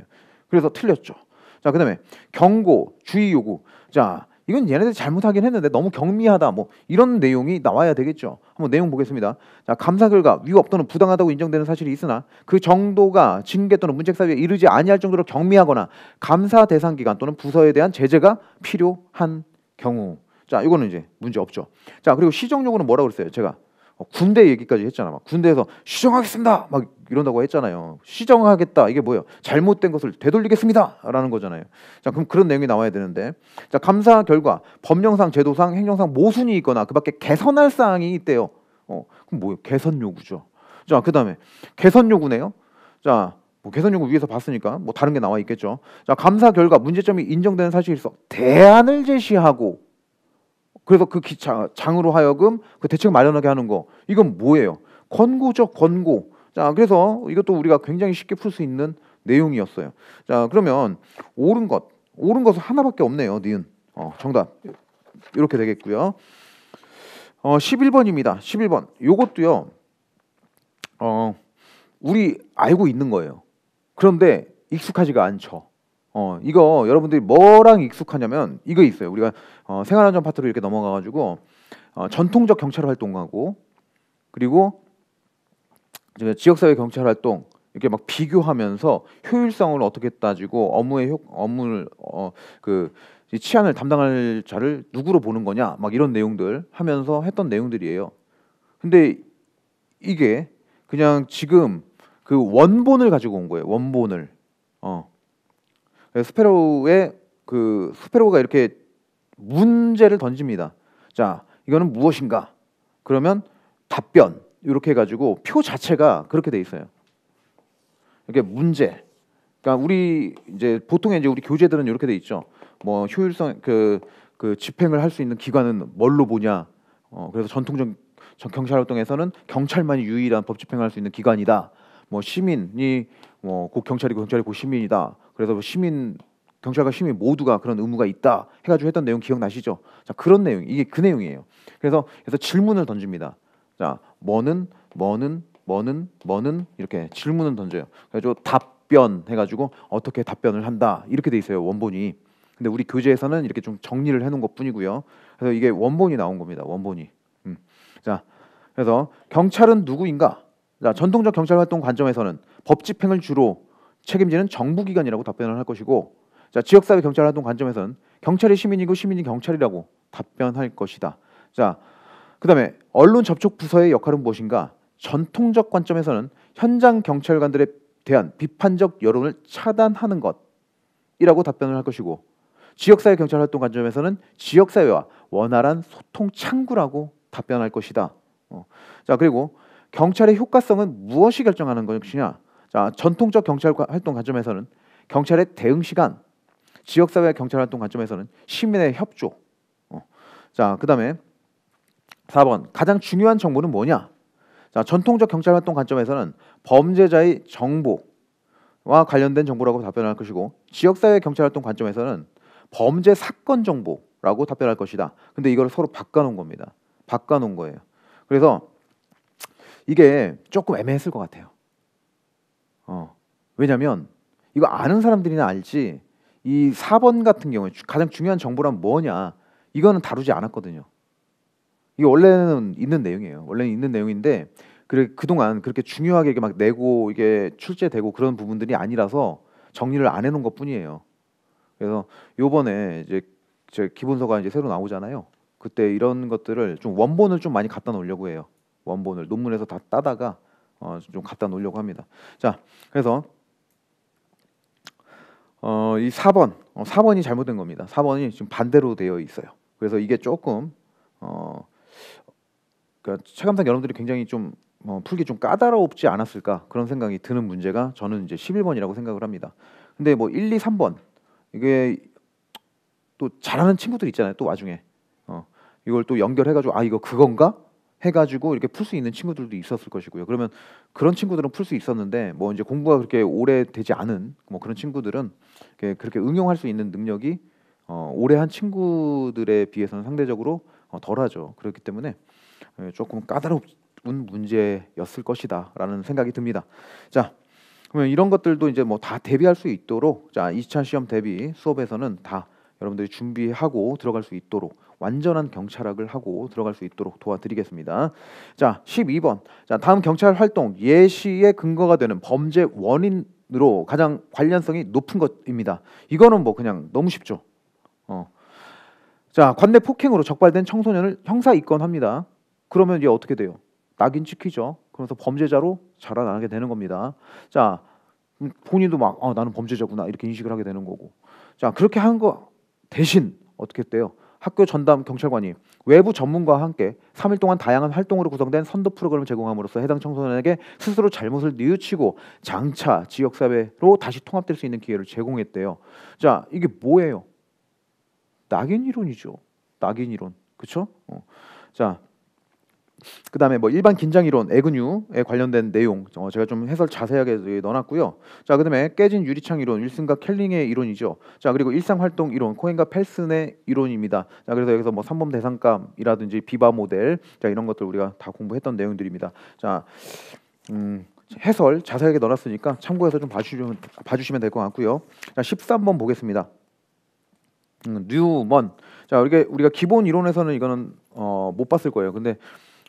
그래서 틀렸죠. 자, 그다음에 경고, 주의 요구. 자, 이건 얘네들이 잘못하긴 했는데 너무 경미하다 뭐 이런 내용이 나와야 되겠죠. 한번 내용 보겠습니다. 자, 감사 결과 위법 또는 부당하다고 인정되는 사실이 있으나 그 정도가 징계 또는 문책 사유에 이르지 아니할 정도로 경미하거나 감사 대상 기관 또는 부서에 대한 제재가 필요한 경우. 자, 이거는 이제 문제 없죠. 자, 그리고 시정 용어는 뭐라고 그랬어요? 제가 어, 군대 얘기까지 했잖아. 막 군대에서 시정하겠습니다. 막 이런다고 했잖아요. 시정하겠다 이게 뭐예요? 잘못된 것을 되돌리겠습니다라는 거잖아요. 자 그럼 그런 내용이 나와야 되는데 자 감사 결과 법령상 제도상 행정상 모순이 있거나 그밖에 개선할 사항이 있대요. 어 그럼 뭐예요? 개선 요구죠. 자 그다음에 개선 요구네요. 자. 뭐 개선 요구 위에서 봤으니까 뭐 다른 게 나와 있겠죠. 자 감사 결과 문제점이 인정되는 사실에서 대안을 제시하고 그래서 그 기차 장으로 하여금 그 대책 마련하게 하는 거 이건 뭐예요? 권고죠 권고 자, 그래서 이것도 우리가 굉장히 쉽게 풀 수 있는 내용이었어요. 자, 그러면 옳은 것, 옳은 것은 하나밖에 없네요. 니은. 어, 정답. 이렇게 되겠고요. 어, 11번입니다. 11번. 요것도요. 어, 우리 알고 있는 거예요. 그런데 익숙하지가 않죠. 어, 이거 여러분들이 뭐랑 익숙하냐면 이거 있어요. 우리가 어, 생활안전 파트로 이렇게 넘어가 가지고 어, 전통적 경찰 활동하고 그리고 지역사회 경찰 활동 이렇게 막 비교하면서 효율성을 어떻게 따지고 업무의 효, 업무를 어, 그 치안을 담당할 자를 누구로 보는 거냐 막 이런 내용들 하면서 했던 내용들이에요. 근데 이게 그냥 지금 그 원본을 가지고 온 거예요. 원본을. 어. 스페로의 그 스페로가 이렇게 문제를 던집니다. 자, 이거는 무엇인가? 그러면 답변. 이렇게 해가지고 표 자체가 그렇게 돼 있어요. 이게 문제. 그러니까 우리 이제 보통 이제 우리 교재들은 이렇게 돼 있죠. 뭐 효율성 그, 그 집행을 할 수 있는 기관은 뭘로 보냐. 어, 그래서 전통적 경찰 활동에서는 경찰만이 유일한 법 집행할 수 있는 기관이다. 뭐 시민이 뭐곧 경찰이고 경찰이 고 시민이다. 그래서 뭐 시민 경찰과 시민 모두가 그런 의무가 있다 해가지고 했던 내용 기억나시죠? 자 그런 내용 이게 그 내용이에요. 그래서 그래서 질문을 던집니다. 자, 뭐는 뭐는 뭐는 뭐는 이렇게 질문을 던져요. 그래서 답변 해가지고 어떻게 답변을 한다 이렇게 돼 있어요 원본이. 근데 우리 교재에서는 이렇게 좀 정리를 해놓은 것뿐이고요. 그래서 이게 원본이 나온 겁니다. 원본이. 음. 자, 그래서 경찰은 누구인가? 자, 전통적 경찰 활동 관점에서는 법 집행을 주로 책임지는 정부 기관이라고 답변을 할 것이고, 자, 지역사회 경찰 활동 관점에서는 경찰이 시민이고 시민이 경찰이라고 답변할 것이다. 자, 그다음에 언론 접촉 부서의 역할은 무엇인가? 전통적 관점에서는 현장 경찰관들에 대한 비판적 여론을 차단하는 것이라고 답변을 할 것이고 지역사회 경찰 활동 관점에서는 지역사회와 원활한 소통 창구라고 답변할 것이다. 어. 자 그리고 경찰의 효과성은 무엇이 결정하는 것이냐? 자 전통적 경찰 활동 관점에서는 경찰의 대응 시간, 지역사회 경찰 활동 관점에서는 시민의 협조. 어. 자 그다음에 4번 가장 중요한 정보는 뭐냐? 자, 전통적 경찰 활동 관점에서는 범죄자의 정보와 관련된 정보라고 답변할 것이고 지역사회 경찰 활동 관점에서는 범죄 사건 정보라고 답변할 것이다. 근데 이걸 서로 바꿔놓은 겁니다. 바꿔놓은 거예요. 그래서 이게 조금 애매했을 것 같아요. 어, 왜냐하면 이거 아는 사람들이나 알지 이 4번 같은 경우에 가장 중요한 정보란 뭐냐 이거는 다루지 않았거든요. 이게 원래는 있는 내용이에요. 원래는 있는 내용인데 그래 그동안 그렇게 중요하게 이게 막 내고 이게 출제되고 그런 부분들이 아니라서 정리를 안 해놓은 것뿐이에요. 그래서 요번에 이제 제 기본서가 이제 새로 나오잖아요. 그때 이런 것들을 좀 원본을 좀 많이 갖다 놓으려고 해요. 원본을 논문에서 다 따다가 어, 좀 갖다 놓으려고 합니다. 자, 그래서 어, 이 4번, 어, 4번이 잘못된 겁니다. 4번이 지금 반대로 되어 있어요. 그래서 이게 조금 어, 그러니까 체감상 여러분들이 굉장히 좀 어, 풀기 좀 까다롭지 않았을까 그런 생각이 드는 문제가 저는 이제 11번이라고 생각을 합니다. 근데 뭐 1, 2, 3번 이게 또 잘하는 친구들 있잖아요. 또 와중에 어, 이걸 또 연결해가지고 아 이거 그건가 해가지고 이렇게 풀 수 있는 친구들도 있었을 것이고요. 그러면 그런 친구들은 풀 수 있었는데 뭐 이제 공부가 그렇게 오래 되지 않은 뭐 그런 친구들은 그렇게 응용할 수 있는 능력이 어, 오래 한 친구들에 비해서는 상대적으로 어, 덜하죠. 그렇기 때문에 예, 조금 까다로운 문제였을 것이다라는 생각이 듭니다. 자, 그러면 이런 것들도 이제 뭐 다 대비할 수 있도록 자 2차 시험 대비 수업에서는 다 여러분들이 준비하고 들어갈 수 있도록 완전한 경찰학을 하고 들어갈 수 있도록 도와드리겠습니다. 자 12번 자 다음 경찰 활동 예시의 근거가 되는 범죄 원인으로 가장 관련성이 높은 것입니다. 이거는 뭐 그냥 너무 쉽죠. 어. 자 관내 폭행으로 적발된 청소년을 형사 입건합니다. 그러면 이얘 어떻게 돼요? 낙인 찍히죠. 그러면서 범죄자로 자라나게 되는 겁니다. 자, 음, 본인도 막 아, 나는 범죄자구나 이렇게 인식을 하게 되는 거고. 자, 그렇게 한 거 대신 어떻게 했대요? 학교 전담 경찰관이 외부 전문가와 함께 3일 동안 다양한 활동으로 구성된 선도 프로그램을 제공함으로써 해당 청소년에게 스스로 잘못을 뉘우치고 장차 지역 사회로 다시 통합될 수 있는 기회를 제공했대요. 자, 이게 뭐예요? 낙인 이론이죠. 낙인 이론. 그렇죠? 어. 자, 그다음에 뭐 일반 긴장 이론 에그뉴에 관련된 내용 어, 제가 좀 해설 자세하게 넣어놨고요. 자 그다음에 깨진 유리창 이론 윌슨과 켈링의 이론이죠. 자 그리고 일상 활동 이론 코엔과 펠슨의 이론입니다. 자 그래서 여기서 뭐 삼범 대상감이라든지 비바 모델 자 이런 것들 우리가 다 공부했던 내용들입니다. 자 음, 해설 자세하게 넣어놨으니까 참고해서 좀 봐주시면, 봐주시면 될것 같고요. 자, 13번 보겠습니다. 음, 뉴먼. 자, 이게 우리가 기본 이론에서는 이거는 어, 못 봤을 거예요. 근데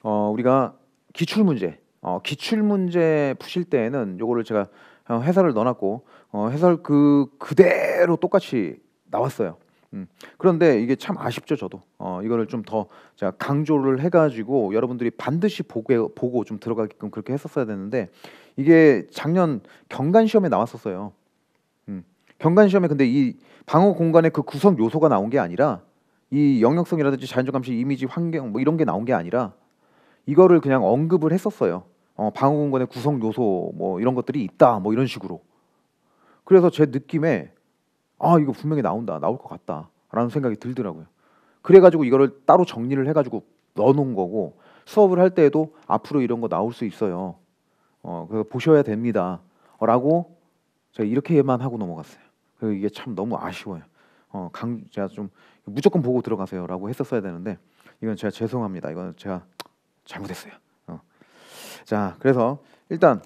어, 우리가 기출 문제, 어, 기출 문제 푸실 때에는 요거를 제가 어, 해설을 넣어놨고 어, 해설 그 그대로 똑같이 나왔어요. 음. 그런데 이게 참 아쉽죠, 저도. 어, 이거를 좀더 제가 강조를 해가지고 여러분들이 반드시 보고, 보고 좀 들어가게끔 그렇게 했었어야 되는데 이게 작년 경관 시험에 나왔었어요. 음. 경관 시험에 근데 이 방어 공간의 그 구성 요소가 나온 게 아니라 이 영역성이라든지 자연적 감시, 이미지, 환경 뭐 이런 게 나온 게 아니라 이거를 그냥 언급을 했었어요. 어, 방어공간의 구성 요소 뭐 이런 것들이 있다 뭐 이런 식으로. 그래서 제 느낌에 아 이거 분명히 나온다 나올 것 같다라는 생각이 들더라고요. 그래가지고 이거를 따로 정리를 해가지고 넣어놓은 거고 수업을 할 때에도 앞으로 이런 거 나올 수 있어요. 어, 그래서 보셔야 됩니다. 어, 라고 제가 이렇게만 하고 넘어갔어요. 그래서 이게 참 너무 아쉬워요. 어, 강, 제가 좀 무조건 보고 들어가세요라고 했었어야 되는데 이건 제가 죄송합니다. 이건 제가 잘못했어요. 어. 자, 그래서 일단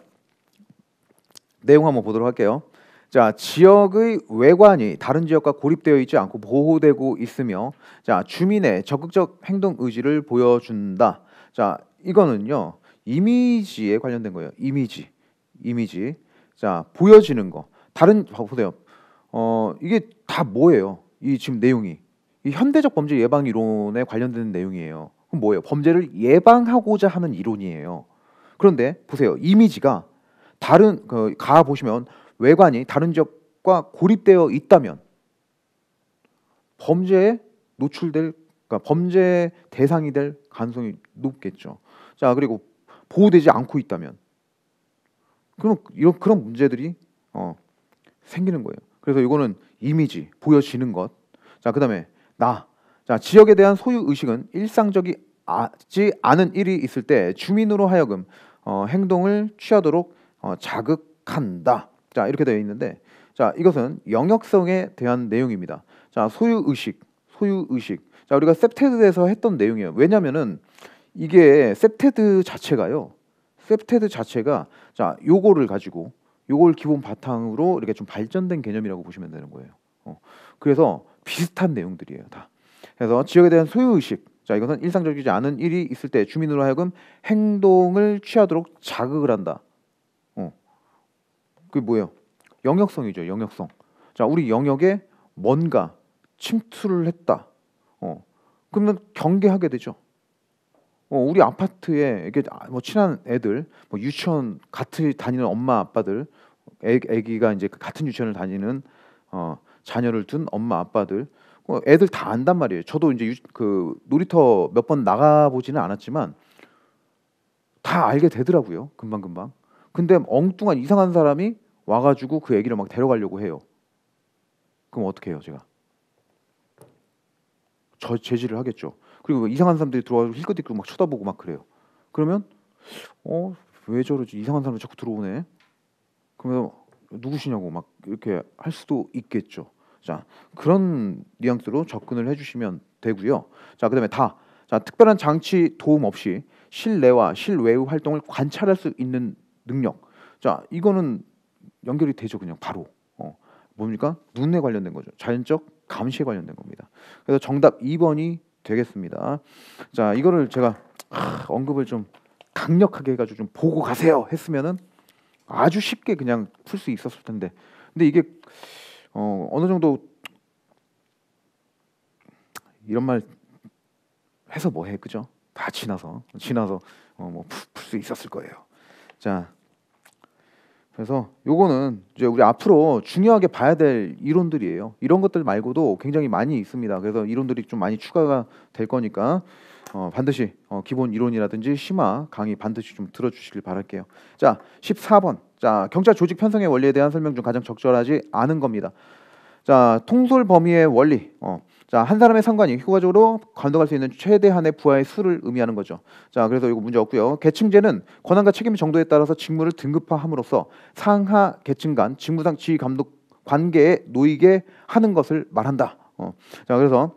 내용 한번 보도록 할게요. 자, 지역의 외관이 다른 지역과 고립되어 있지 않고 보호되고 있으며 자, 주민의 적극적 행동 의지를 보여준다. 자, 이거는요. 이미지에 관련된 거예요. 이미지. 이미지. 자, 보여지는 거. 다른 보세요. 어, 이게 다 뭐예요? 이 지금 내용이. 이 현대적 범죄 예방 이론에 관련된 내용이에요. 뭐예요? 범죄를 예방하고자 하는 이론이에요. 그런데 보세요. 이미지가 다른 그, 가 보시면 외관이 다른 지역과 고립되어 있다면 범죄에 노출될 그러니까 범죄 대상이 될 가능성이 높겠죠. 자 그리고 보호되지 않고 있다면 그럼 이런 그런 문제들이 어, 생기는 거예요. 그래서 이거는 이미지 보여지는 것. 자 그다음에 나 자, 지역에 대한 소유 의식은 일상적이지 않은 일이 있을 때 주민으로 하여금 어, 행동을 취하도록 어, 자극한다. 자, 이렇게 되어 있는데 자, 이것은 영역성에 대한 내용입니다. 자, 소유 의식, 소유 의식. 자, 우리가 셉테드에서 했던 내용이에요. 왜냐면은 이게 셉테드 자체가요. 셉테드 자체가 자, 요거를 가지고 요걸 기본 바탕으로 이렇게 좀 발전된 개념이라고 보시면 되는 거예요. 어. 그래서 비슷한 내용들이에요, 다. 그래서 지역에 대한 소유의식 자 이것은 일상적이지 않은 일이 있을 때 주민으로 하여금 행동을 취하도록 자극을 한다. 어. 그게 뭐예요? 영역성이죠. 영역성. 자 우리 영역에 뭔가 침투를 했다. 어. 그러면 경계하게 되죠. 어, 우리 아파트에 이게 아, 뭐 친한 애들, 뭐 유치원 같이 다니는 엄마 아빠들, 애, 애기가 이제 그 같은 유치원을 다니는 어, 자녀를 둔 엄마 아빠들 어, 애들 다 안단 말이에요. 저도 이제 유, 그 놀이터 몇 번 나가 보지는 않았지만 다 알게 되더라고요. 금방 금방. 근데 엉뚱한 이상한 사람이 와가지고 그 애기를 막 데려가려고 해요. 그럼 어떻게 해요, 제가? 저 제지를 하겠죠. 그리고 이상한 사람들이 들어와서 힐끗힐끗 막 쳐다보고 막 그래요. 그러면 어 왜 저러지? 이상한 사람이 자꾸 들어오네. 그러면 누구시냐고 막 이렇게 할 수도 있겠죠. 자 그런 뉘앙스로 접근을 해주시면 되고요. 자 그다음에 다. 자 특별한 장치 도움 없이 실내와 실외의 활동을 관찰할 수 있는 능력. 자 이거는 연결이 되죠 그냥 바로. 어, 뭡니까 눈에 관련된 거죠. 자연적 감시에 관련된 겁니다. 그래서 정답 2번이 되겠습니다. 자 이거를 제가 아, 언급을 좀 강력하게 해가지고 좀 보고 가세요 했으면은 아주 쉽게 그냥 풀 수 있었을 텐데 근데 이게 어, 어느 정도 이런 말 해서 뭐해 그죠? 다 지나서 지나서 어, 뭐풀수 있었을 거예요. 자, 그래서 요거는 이제 우리 앞으로 중요하게 봐야 될 이론들이에요. 이런 것들 말고도 굉장히 많이 있습니다. 그래서 이론들이 좀 많이 추가가 될 거니까 어, 반드시 어, 기본 이론이라든지 심화 강의 반드시 좀 들어주시길 바랄게요. 자, 14번 자, 경찰 조직 편성의 원리에 대한 설명 중 가장 적절하지 않은 겁니다. 자, 통솔 범위의 원리. 어. 자, 한 사람의 상관이 효과적으로 감독할 수 있는 최대한의 부하의 수를 의미하는 거죠. 자, 그래서 이거 문제 없고요. 계층제는 권한과 책임 정도에 따라서 직무를 등급화함으로써 상하 계층 간 직무상 지휘 감독 관계에 놓이게 하는 것을 말한다. 어. 자, 그래서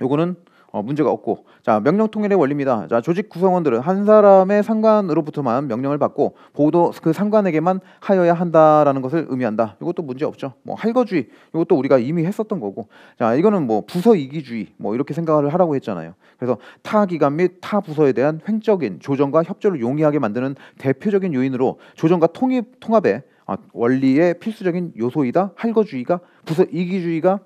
요거는 어, 문제가 없고 자 명령 통일의 원리입니다. 자 조직 구성원들은 한 사람의 상관으로부터만 명령을 받고 보도 그 상관에게만 하여야 한다라는 것을 의미한다. 이것도 문제 없죠. 뭐 할거주의 이것도 우리가 이미 했었던 거고 자 이거는 뭐 부서 이기주의 뭐 이렇게 생각을 하라고 했잖아요. 그래서 타 기관 및 타 부서에 대한 횡적인 조정과 협조를 용이하게 만드는 대표적인 요인으로 조정과 통합 통합의 아, 원리의 필수적인 요소이다. 할거주의가 부서 이기주의가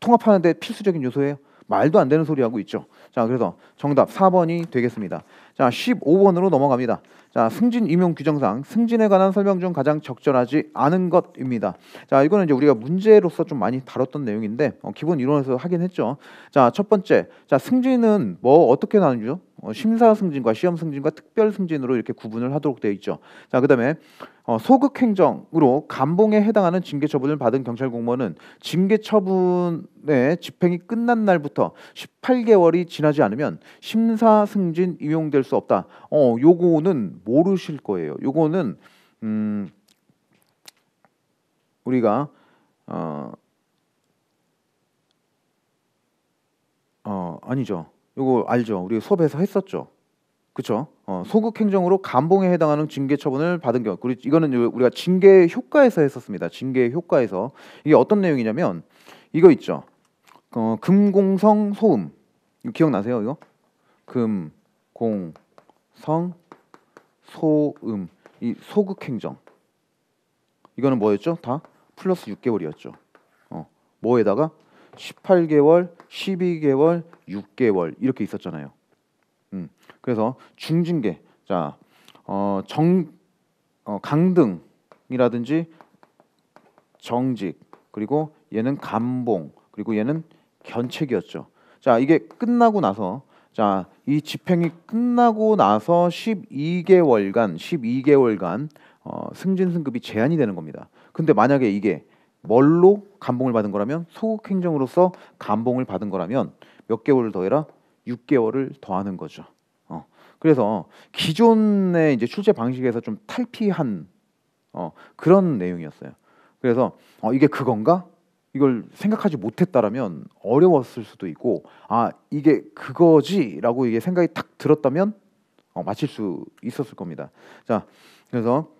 통합하는데 필수적인 요소예요. 말도 안 되는 소리 하고 있죠. 자, 그래서 정답 4번이 되겠습니다. 자, 15번으로 넘어갑니다. 자, 승진 임용 규정상 승진에 관한 설명 중 가장 적절하지 않은 것입니다. 자, 이거는 이제 우리가 문제로서 좀 많이 다뤘던 내용인데 어, 기본 이론에서 하긴 했죠. 자, 첫 번째. 자, 승진은 뭐 어떻게 나누죠? 어, 심사 승진과 시험 승진과 특별 승진으로 이렇게 구분을 하도록 되어 있죠. 자, 그다음에 어, 소극 행정으로 감봉에 해당하는 징계 처분을 받은 경찰 공무원은 징계 처분의 집행이 끝난 날부터 18개월이 지나지 않으면 심사 승진 이용될 수 없다. 어, 요거는 모르실 거예요. 요거는 음 우리가 어, 어 아니죠. 이거 알죠? 우리 수업에서 했었죠. 그렇죠? 어, 소극 행정으로 감봉에 해당하는 징계 처분을 받은 경우. 우리 이거는 우리가 징계 효과에서 했었습니다. 징계 효과에서 이게 어떤 내용이냐면 이거 있죠. 어, 금공성 소음 기억나세요? 이거 금공성 소음 이 소극 행정 이거는 뭐였죠? 다 플러스 6개월이었죠. 어, 뭐에다가 18개월, 12개월, 6개월 이렇게 있었잖아요. 음, 그래서 중징계, 자, 어, 정, 어, 강등이라든지 정직, 그리고 얘는 감봉, 그리고 얘는 견책이었죠. 자, 이게 끝나고 나서 자, 이 집행이 끝나고 나서 12개월간 12개월간 어, 승진 승급이 제한이 되는 겁니다. 근데 만약에 이게 뭘로 감봉을 받은 거라면 소극 행정으로서 감봉을 받은 거라면 몇 개월을 더해라 6개월을 더하는 거죠. 어. 그래서 기존의 이제 출제 방식에서 좀 탈피한 어, 그런 내용이었어요. 그래서 어, 이게 그건가? 이걸 생각하지 못했다라면 어려웠을 수도 있고 아 이게 그거지라고 이게 생각이 탁 들었다면 어, 맞힐 수 있었을 겁니다. 자 그래서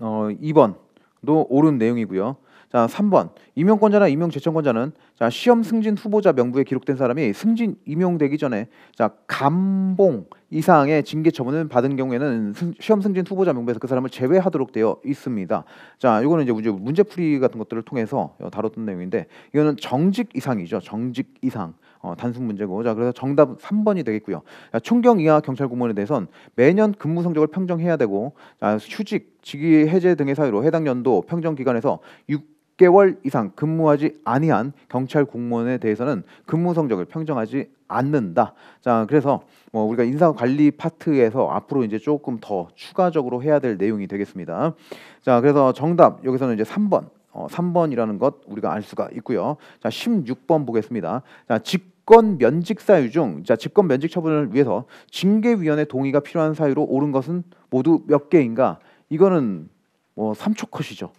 어, 2번 도 옳은 내용이고요. 자, 3번. 임용권자나 임용 제청권자는 자, 시험 승진 후보자 명부에 기록된 사람이 승진 임용되기 전에 자, 감봉 이상의 징계 처분을 받은 경우에는 승, 시험 승진 후보자 명부에서 그 사람을 제외하도록 되어 있습니다. 자, 이거는 이제 문제 문제풀이 같은 것들을 통해서 다뤘던 내용인데 이거는 정직 이상이죠. 정직 이상. 어, 단순 문제고 자 그래서 정답 3번이 되겠고요. 자, 총경 이하 경찰 공무원에 대해선 매년 근무 성적을 평정해야 되고 자, 휴직, 직위 해제 등의 사유로 해당 연도 평정 기간에서 6 6개월 이상 근무하지 아니한 경찰 공무원에 대해서는 근무 성적을 평정하지 않는다. 자, 그래서 뭐 우리가 인사 관리 파트에서 앞으로 이제 조금 더 추가적으로 해야 될 내용이 되겠습니다. 자, 그래서 정답 여기서는 이제 3번. 어, 3번이라는 것 우리가 알 수가 있고요. 자, 16번 보겠습니다. 자, 직 직권 면직 사유 중 자, 직권 면직 처분을 위해서 징계위원회 동의가 필요한 사유로 오른 것은 모두 몇 개인가? 이거는 뭐 3초 컷이죠.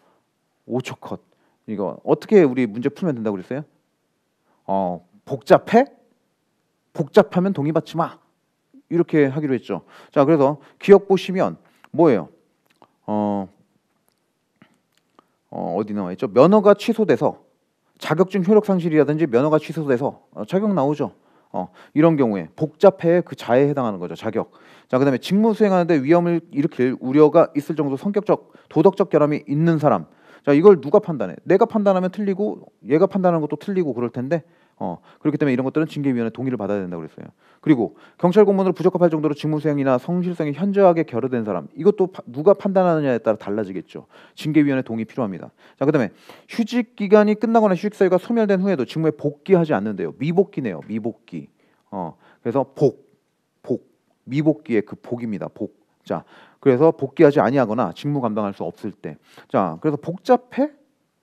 5초 컷. 이거 어떻게 우리 문제 풀면 된다고 그랬어요? 어, 복잡해? 복잡하면 동의받지 마. 이렇게 하기로 했죠. 자, 그래서 기억 보시면 뭐예요? 어, 어 어디 나와 있죠? 면허가 취소돼서 자격증 효력 상실이라든지 면허가 취소돼서 어, 자격 나오죠. 어, 이런 경우에 복잡해 그자에 해당하는 거죠. 자격. 자, 그다음에 직무 수행하는데 위험을 일으킬 우려가 있을 정도 성격적, 도덕적 결함이 있는 사람. 자, 이걸 누가 판단해? 내가 판단하면 틀리고 얘가 판단하는 것도 틀리고 그럴 텐데 어, 그렇기 때문에 이런 것들은 징계위원회 동의를 받아야 된다고 그랬어요. 그리고 경찰 공무원으로 부적합할 정도로 직무 수행이나 성실성이 현저하게 결여된 사람 이것도 파, 누가 판단하느냐에 따라 달라지겠죠. 징계위원회 동의 필요합니다. 자 그다음에 휴직 기간이 끝나거나 휴직 사유가 소멸된 후에도 직무에 복귀하지 않는데요. 미복귀네요. 미복귀. 어 그래서 복, 복, 미복귀의 그 복입니다. 복. 자 그래서 복귀하지 아니하거나 직무 감당할 수 없을 때. 자 그래서 복잡해?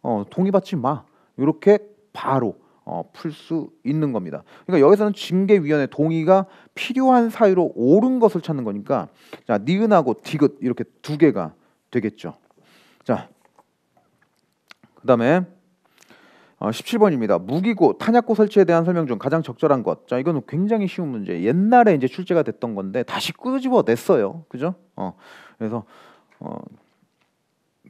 어 동의받지 마. 이렇게 바로 어, 풀수 있는 겁니다. 그러니까 여기서는 징계위원회 동의가 필요한 사유로 옳은 것을 찾는 거니까 자 니은하고 디귿 이렇게 두 개가 되겠죠. 자 그다음에 어, 17번입니다. 무기고 탄약고 설치에 대한 설명 중 가장 적절한 것. 자, 이거는 굉장히 쉬운 문제. 옛날에 이제 출제가 됐던 건데 다시 끄집어냈어요. 그죠? 어. 그래서 어,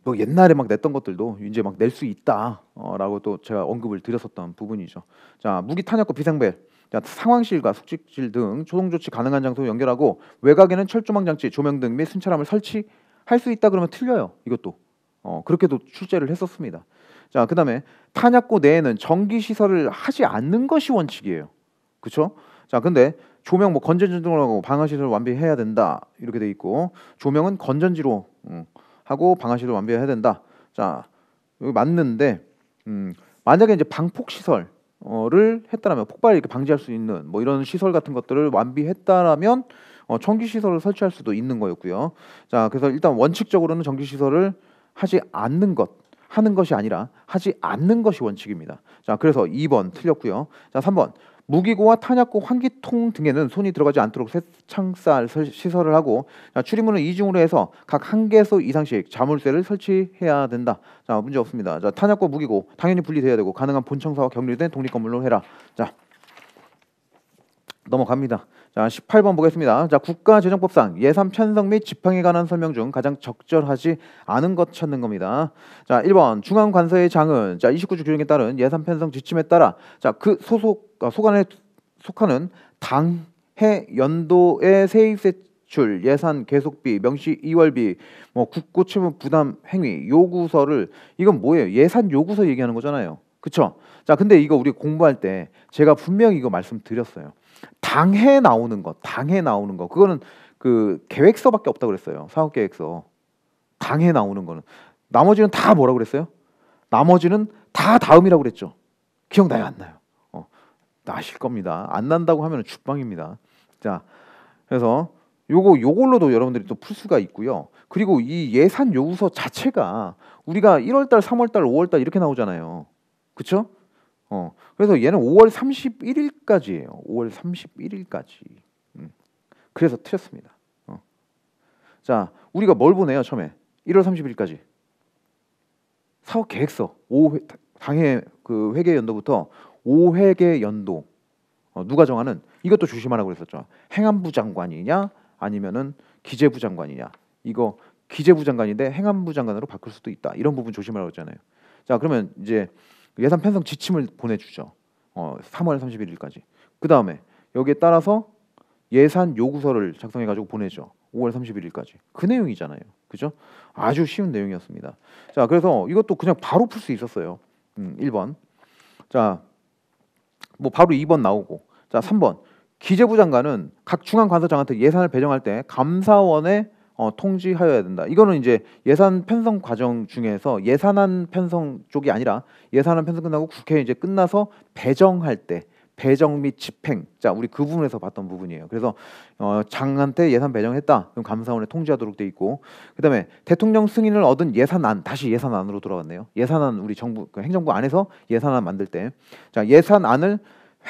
너 뭐 옛날에 막 냈던 것들도 이제 막 낼 수 있다라고 어, 또 제가 언급을 드렸었던 부분이죠. 자 무기 탄약과 비상벨. 자, 상황실과 숙직실 등 조동 조치 가능한 장소 연결하고 외곽에는 철조망 장치, 조명 등 및 순찰함을 설치할 수 있다 그러면 틀려요. 이것도 어, 그렇게도 출제를 했었습니다. 자, 그다음에 탄약고 내에는 전기 시설을 하지 않는 것이 원칙이에요. 그렇죠? 자, 근데 조명 뭐 건전지 등으로 방화 시설 완비해야 된다 이렇게 돼 있고 조명은 건전지로 음, 하고 방아쇠를 완비해야 된다. 자 여기 맞는데 음, 만약에 이제 방폭 시설 을 했다라면 폭발 이렇게 방지할 수 있는 뭐 이런 시설 같은 것들을 완비했다라면 어, 전기 시설을 설치할 수도 있는 거였고요. 자 그래서 일단 원칙적으로는 전기 시설을 하지 않는 것 하는 것이 아니라 하지 않는 것이 원칙입니다. 자 그래서 2번 틀렸고요. 자 3번 무기고와 탄약고, 환기통 등에는 손이 들어가지 않도록 세창살 시설을 하고 자, 출입문은 이중으로 해서 각 한 개소 이상씩 자물쇠를 설치해야 된다. 자 문제 없습니다. 자 탄약고, 무기고 당연히 분리돼야 되고 가능한 본청사와 격리된 독립 건물로 해라. 자 넘어갑니다. 자, 18번 보겠습니다. 자, 국가재정법상 예산 편성 및 집행에 관한 설명 중 가장 적절하지 않은 것 찾는 겁니다. 자, 1번 중앙관서의 장은 자, 29조 규정에 따른 예산 편성 지침에 따라 자, 그 소속 아, 소관에 속하는 당해 연도의 세입세 출 예산 계속비 명시 이월비 뭐 국고 채무 부담 행위 요구서를 이건 뭐예요 예산 요구서 얘기하는 거잖아요 그렇죠자 근데 이거 우리 공부할 때 제가 분명히 이거 말씀드렸어요 당해 나오는 것, 당해 나오는 것. 그거는 그 계획서밖에 없다 고 그랬어요. 사업 계획서. 당해 나오는 거는 나머지는 다 뭐라 그랬어요? 나머지는 다 다음이라고 그랬죠. 기억나요, 안 나요? 어. 나실 겁니다. 안 난다고 하면 죽방입니다. 자. 그래서 요거 요걸로도 여러분들이 또 풀 수가 있고요. 그리고 이 예산 요구서 자체가 우리가 1월 달, 3월 달, 5월 달 이렇게 나오잖아요. 그렇죠? 어, 그래서 얘는 5월 31일까지예요. 5월 31일까지. 음. 그래서 틀렸습니다. 어. 자, 우리가 뭘 보내요 처음에? 1월 3 1일까지 사업 계획서 5회, 당해 그 회계 연도부터 5회계 연도 어, 누가 정하는 이것도 조심하라고 그랬었죠. 행안부 장관이냐 아니면은 기재부 장관이냐 이거 기재부 장관인데 행안부 장관으로 바꿀 수도 있다 이런 부분 조심하라고 했잖아요. 자 그러면 이제 예산 편성 지침을 보내주죠. 어, 3월 31일까지. 그 다음에 여기에 따라서 예산 요구서를 작성해 가지고 보내죠. 5월 31일까지. 그 내용이잖아요. 그죠? 아주 쉬운 내용이었습니다. 자, 그래서 이것도 그냥 바로 풀 수 있었어요. 음, 1번. 자, 뭐 바로 2번 나오고. 자, 3번. 기재부 장관은 각 중앙 관서장한테 예산을 배정할 때 감사원의 어, 통지하여야 된다. 이거는 이제 예산 편성 과정 중에서 예산안 편성 쪽이 아니라 예산안 편성 끝나고 국회 이제 끝나서 배정할 때 배정 및 집행 자 우리 그 부분에서 봤던 부분이에요. 그래서 어, 장한테 예산 배정했다 그럼 감사원에 통지하도록 돼 있고 그다음에 대통령 승인을 얻은 예산안 다시 예산안으로 돌아왔네요. 예산안 우리 정부 그 행정부 안에서 예산안 만들 때 자 예산안을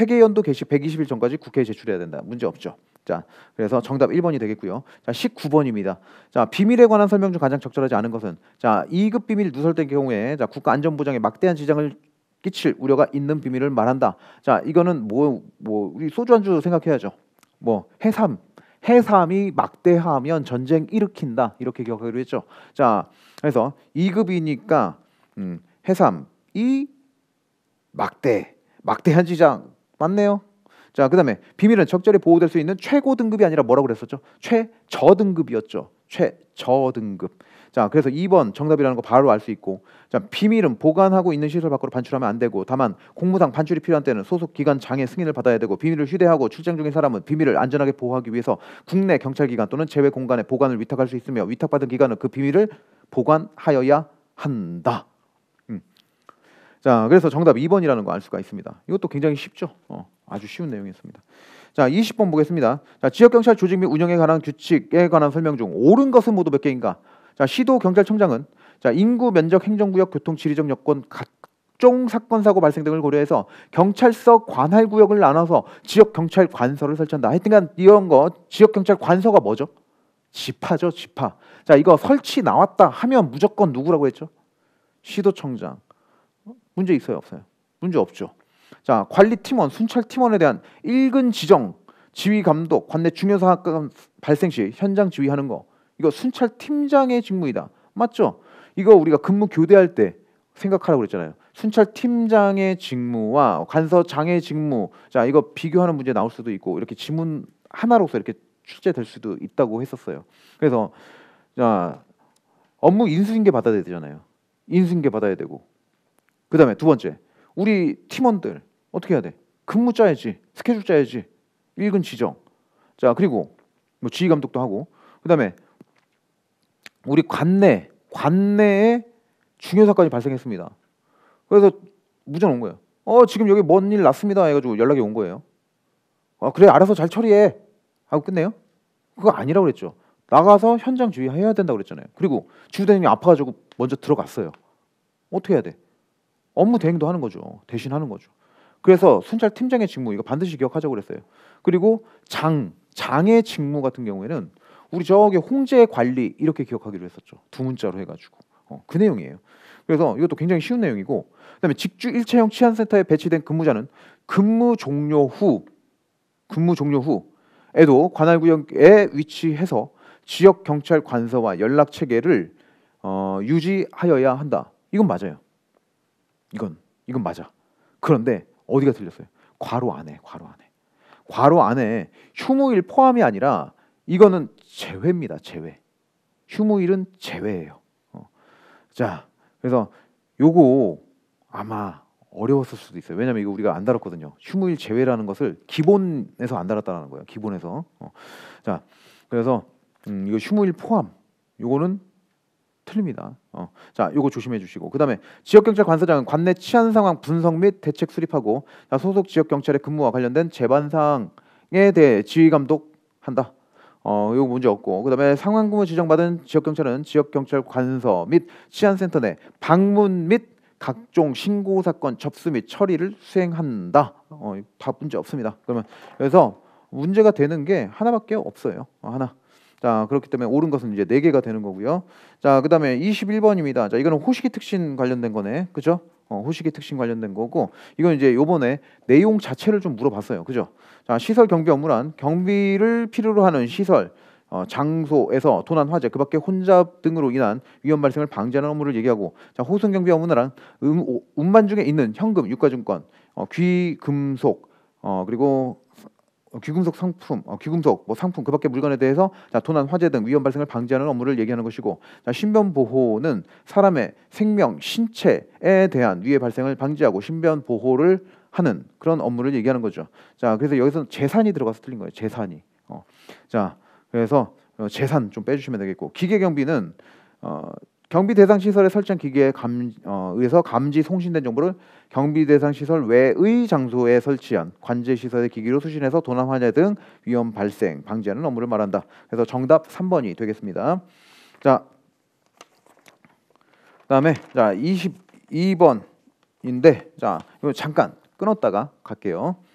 회계연도 개시 120일 전까지 국회에 제출해야 된다. 문제 없죠. 자, 그래서 정답 1번이 되겠고요. 자, 19번입니다. 자, 비밀에 관한 설명 중 가장 적절하지 않은 것은 자, 2급 비밀 누설된 경우에 자, 국가안전보장에 막대한 지장을 끼칠 우려가 있는 비밀을 말한다. 자, 이거는 뭐뭐 뭐 우리 소주 한 주 생각해야죠. 뭐 해삼 해삼이 막대하면 전쟁 일으킨다 이렇게 기억하기로 했죠. 자, 그래서 2급이니까 음, 해삼이 막대 막대한 지장 맞네요. 자, 그다음에 비밀은 적절히 보호될 수 있는 최고 등급이 아니라 뭐라고 그랬었죠? 최저등급이었죠. 최저등급. 자, 그래서 2번 정답이라는 거 바로 알 수 있고. 자, 비밀은 보관하고 있는 시설 밖으로 반출하면 안 되고 다만 공무상 반출이 필요한 때는 소속 기관 장의 승인을 받아야 되고 비밀을 휴대하고 출장 중인 사람은 비밀을 안전하게 보호하기 위해서 국내 경찰 기관 또는 제외 공간에 보관을 위탁할 수 있으며 위탁받은 기관은 그 비밀을 보관하여야 한다. 자, 그래서 정답 2번이라는 거 알 수가 있습니다. 이것도 굉장히 쉽죠. 어, 아주 쉬운 내용이었습니다. 자, 20번 보겠습니다. 자, 지역 경찰 조직 및 운영에 관한 규칙에 관한 설명 중 옳은 것은 모두 몇 개인가? 자, 시도 경찰청장은 자, 인구 면적 행정구역 교통 지리적 여건 각종 사건 사고 발생 등을 고려해서 경찰서 관할 구역을 나눠서 지역 경찰 관서를 설치한다. 하여튼간 이런 거 지역 경찰 관서가 뭐죠? 지파죠, 지파. 자, 이거 설치 나왔다 하면 무조건 누구라고 했죠? 시도청장. 문제 있어요, 없어요? 문제 없죠. 자, 관리 팀원, 순찰 팀원에 대한 일근 지정, 지휘 감독, 관내 중요 사건 발생 시 현장 지휘하는 거. 이거 순찰 팀장의 직무이다. 맞죠? 이거 우리가 근무 교대할 때 생각하라고 그랬잖아요. 순찰 팀장의 직무와 간서장의 직무. 자, 이거 비교하는 문제 나올 수도 있고 이렇게 지문 하나로서 이렇게 출제될 수도 있다고 했었어요. 그래서 자, 업무 인수인계 받아야 되잖아요. 인수인계 받아야 되고 그 다음에 두 번째, 우리 팀원들 어떻게 해야 돼? 근무 짜야지, 스케줄 짜야지, 일근 지정. 자 그리고 뭐 지휘 감독도 하고, 그 다음에 우리 관내 관내에 중요 사건이 발생했습니다. 그래서 무전 온 거예요. 어 지금 여기 뭔 일 났습니다 해가지고 연락이 온 거예요. 아 그래 알아서 잘 처리해 하고 끝내요? 그거 아니라고 그랬죠. 나가서 현장 주의해야 된다고 그랬잖아요. 그리고 주대님이 아파가지고 먼저 들어갔어요. 어떻게 해야 돼? 업무 대행도 하는 거죠. 대신 하는 거죠. 그래서 순찰 팀장의 직무 이거 반드시 기억하자고 그랬어요. 그리고 장 장의 직무 같은 경우에는 우리 저기 홍제 관리 이렇게 기억하기로 했었죠. 두 문자로 해가지고 어, 그 내용이에요. 그래서 이것도 굉장히 쉬운 내용이고 그다음에 직주 일체형 치안센터에 배치된 근무자는 근무 종료 후 근무 종료 후에도 관할 구역에 위치해서 지역 경찰 관서와 연락 체계를 어, 유지하여야 한다. 이건 맞아요. 이건 이건 맞아. 그런데 어디가 틀렸어요? 과로 안에, 과로 안에, 과로 안에 휴무일 포함이 아니라 이거는 제외입니다. 제외. 휴무일은 제외예요. 어. 자, 그래서 요거 아마 어려웠을 수도 있어요. 왜냐면 이거 우리가 안 다뤘거든요. 휴무일 제외라는 것을 기본에서 안 다뤘다는 거예요. 기본에서. 어. 자, 그래서 음, 이거 휴무일 포함. 요거는 틀립니다. 어. 자, 요거 조심해 주시고 그다음에 지역 경찰 관서장은 관내 치안 상황 분석 및 대책 수립하고 자, 소속 지역 경찰의 근무와 관련된 재반 사항에 대해 지휘 감독한다. 어, 요거 문제 없고 그다음에 상황 근무 지정받은 지역 경찰은 지역 경찰 관서 및 치안 센터 내 방문 및 각종 신고 사건 접수 및 처리를 수행한다. 어, 다 문제 없습니다. 그러면 그래서 문제가 되는 게 하나밖에 없어요. 어, 하나. 자, 그렇기 때문에 옳은 것은 이제 네개가 되는 거고요. 자, 그다음에 21번입니다. 자, 이거는 호식의 특신 관련된 거네. 그죠? 어, 호식의 특신 관련된 거고 이건 이제 요번에 내용 자체를 좀 물어봤어요. 그죠? 자, 시설 경비 업무란 경비를 필요로 하는 시설 어, 장소에서 도난 화재 그 밖에 혼잡 등으로 인한 위험 발생을 방지하는 업무를 얘기하고 자, 호승 경비 업무란 음, 운반 중에 있는 현금, 유가증권, 어, 귀금속 어, 그리고 어, 귀금속 상품, 어, 귀금속 뭐 상품 그밖에 물건에 대해서 자, 도난, 화재 등 위험 발생을 방지하는 업무를 얘기하는 것이고 자, 신변 보호는 사람의 생명, 신체에 대한 위해 발생을 방지하고 신변 보호를 하는 그런 업무를 얘기하는 거죠. 자, 그래서 여기서 재산이 들어가서 틀린 거예요. 재산이. 어. 자, 그래서 어, 재산 좀 빼주시면 되겠고 기계 경비는 어, 경비 대상 시설의 설치한 기기에 감, 어, 의해서 감지 송신된 정보를 경비 대상 시설 외의 장소에 설치한 관제 시설의 기기로 수신해서 도난 환자 등 위험 발생 방지하는 업무를 말한다. 그래서 정답 3번이 되겠습니다. 자, 그다음에 자 22번인데 자 이거 잠깐 끊었다가 갈게요.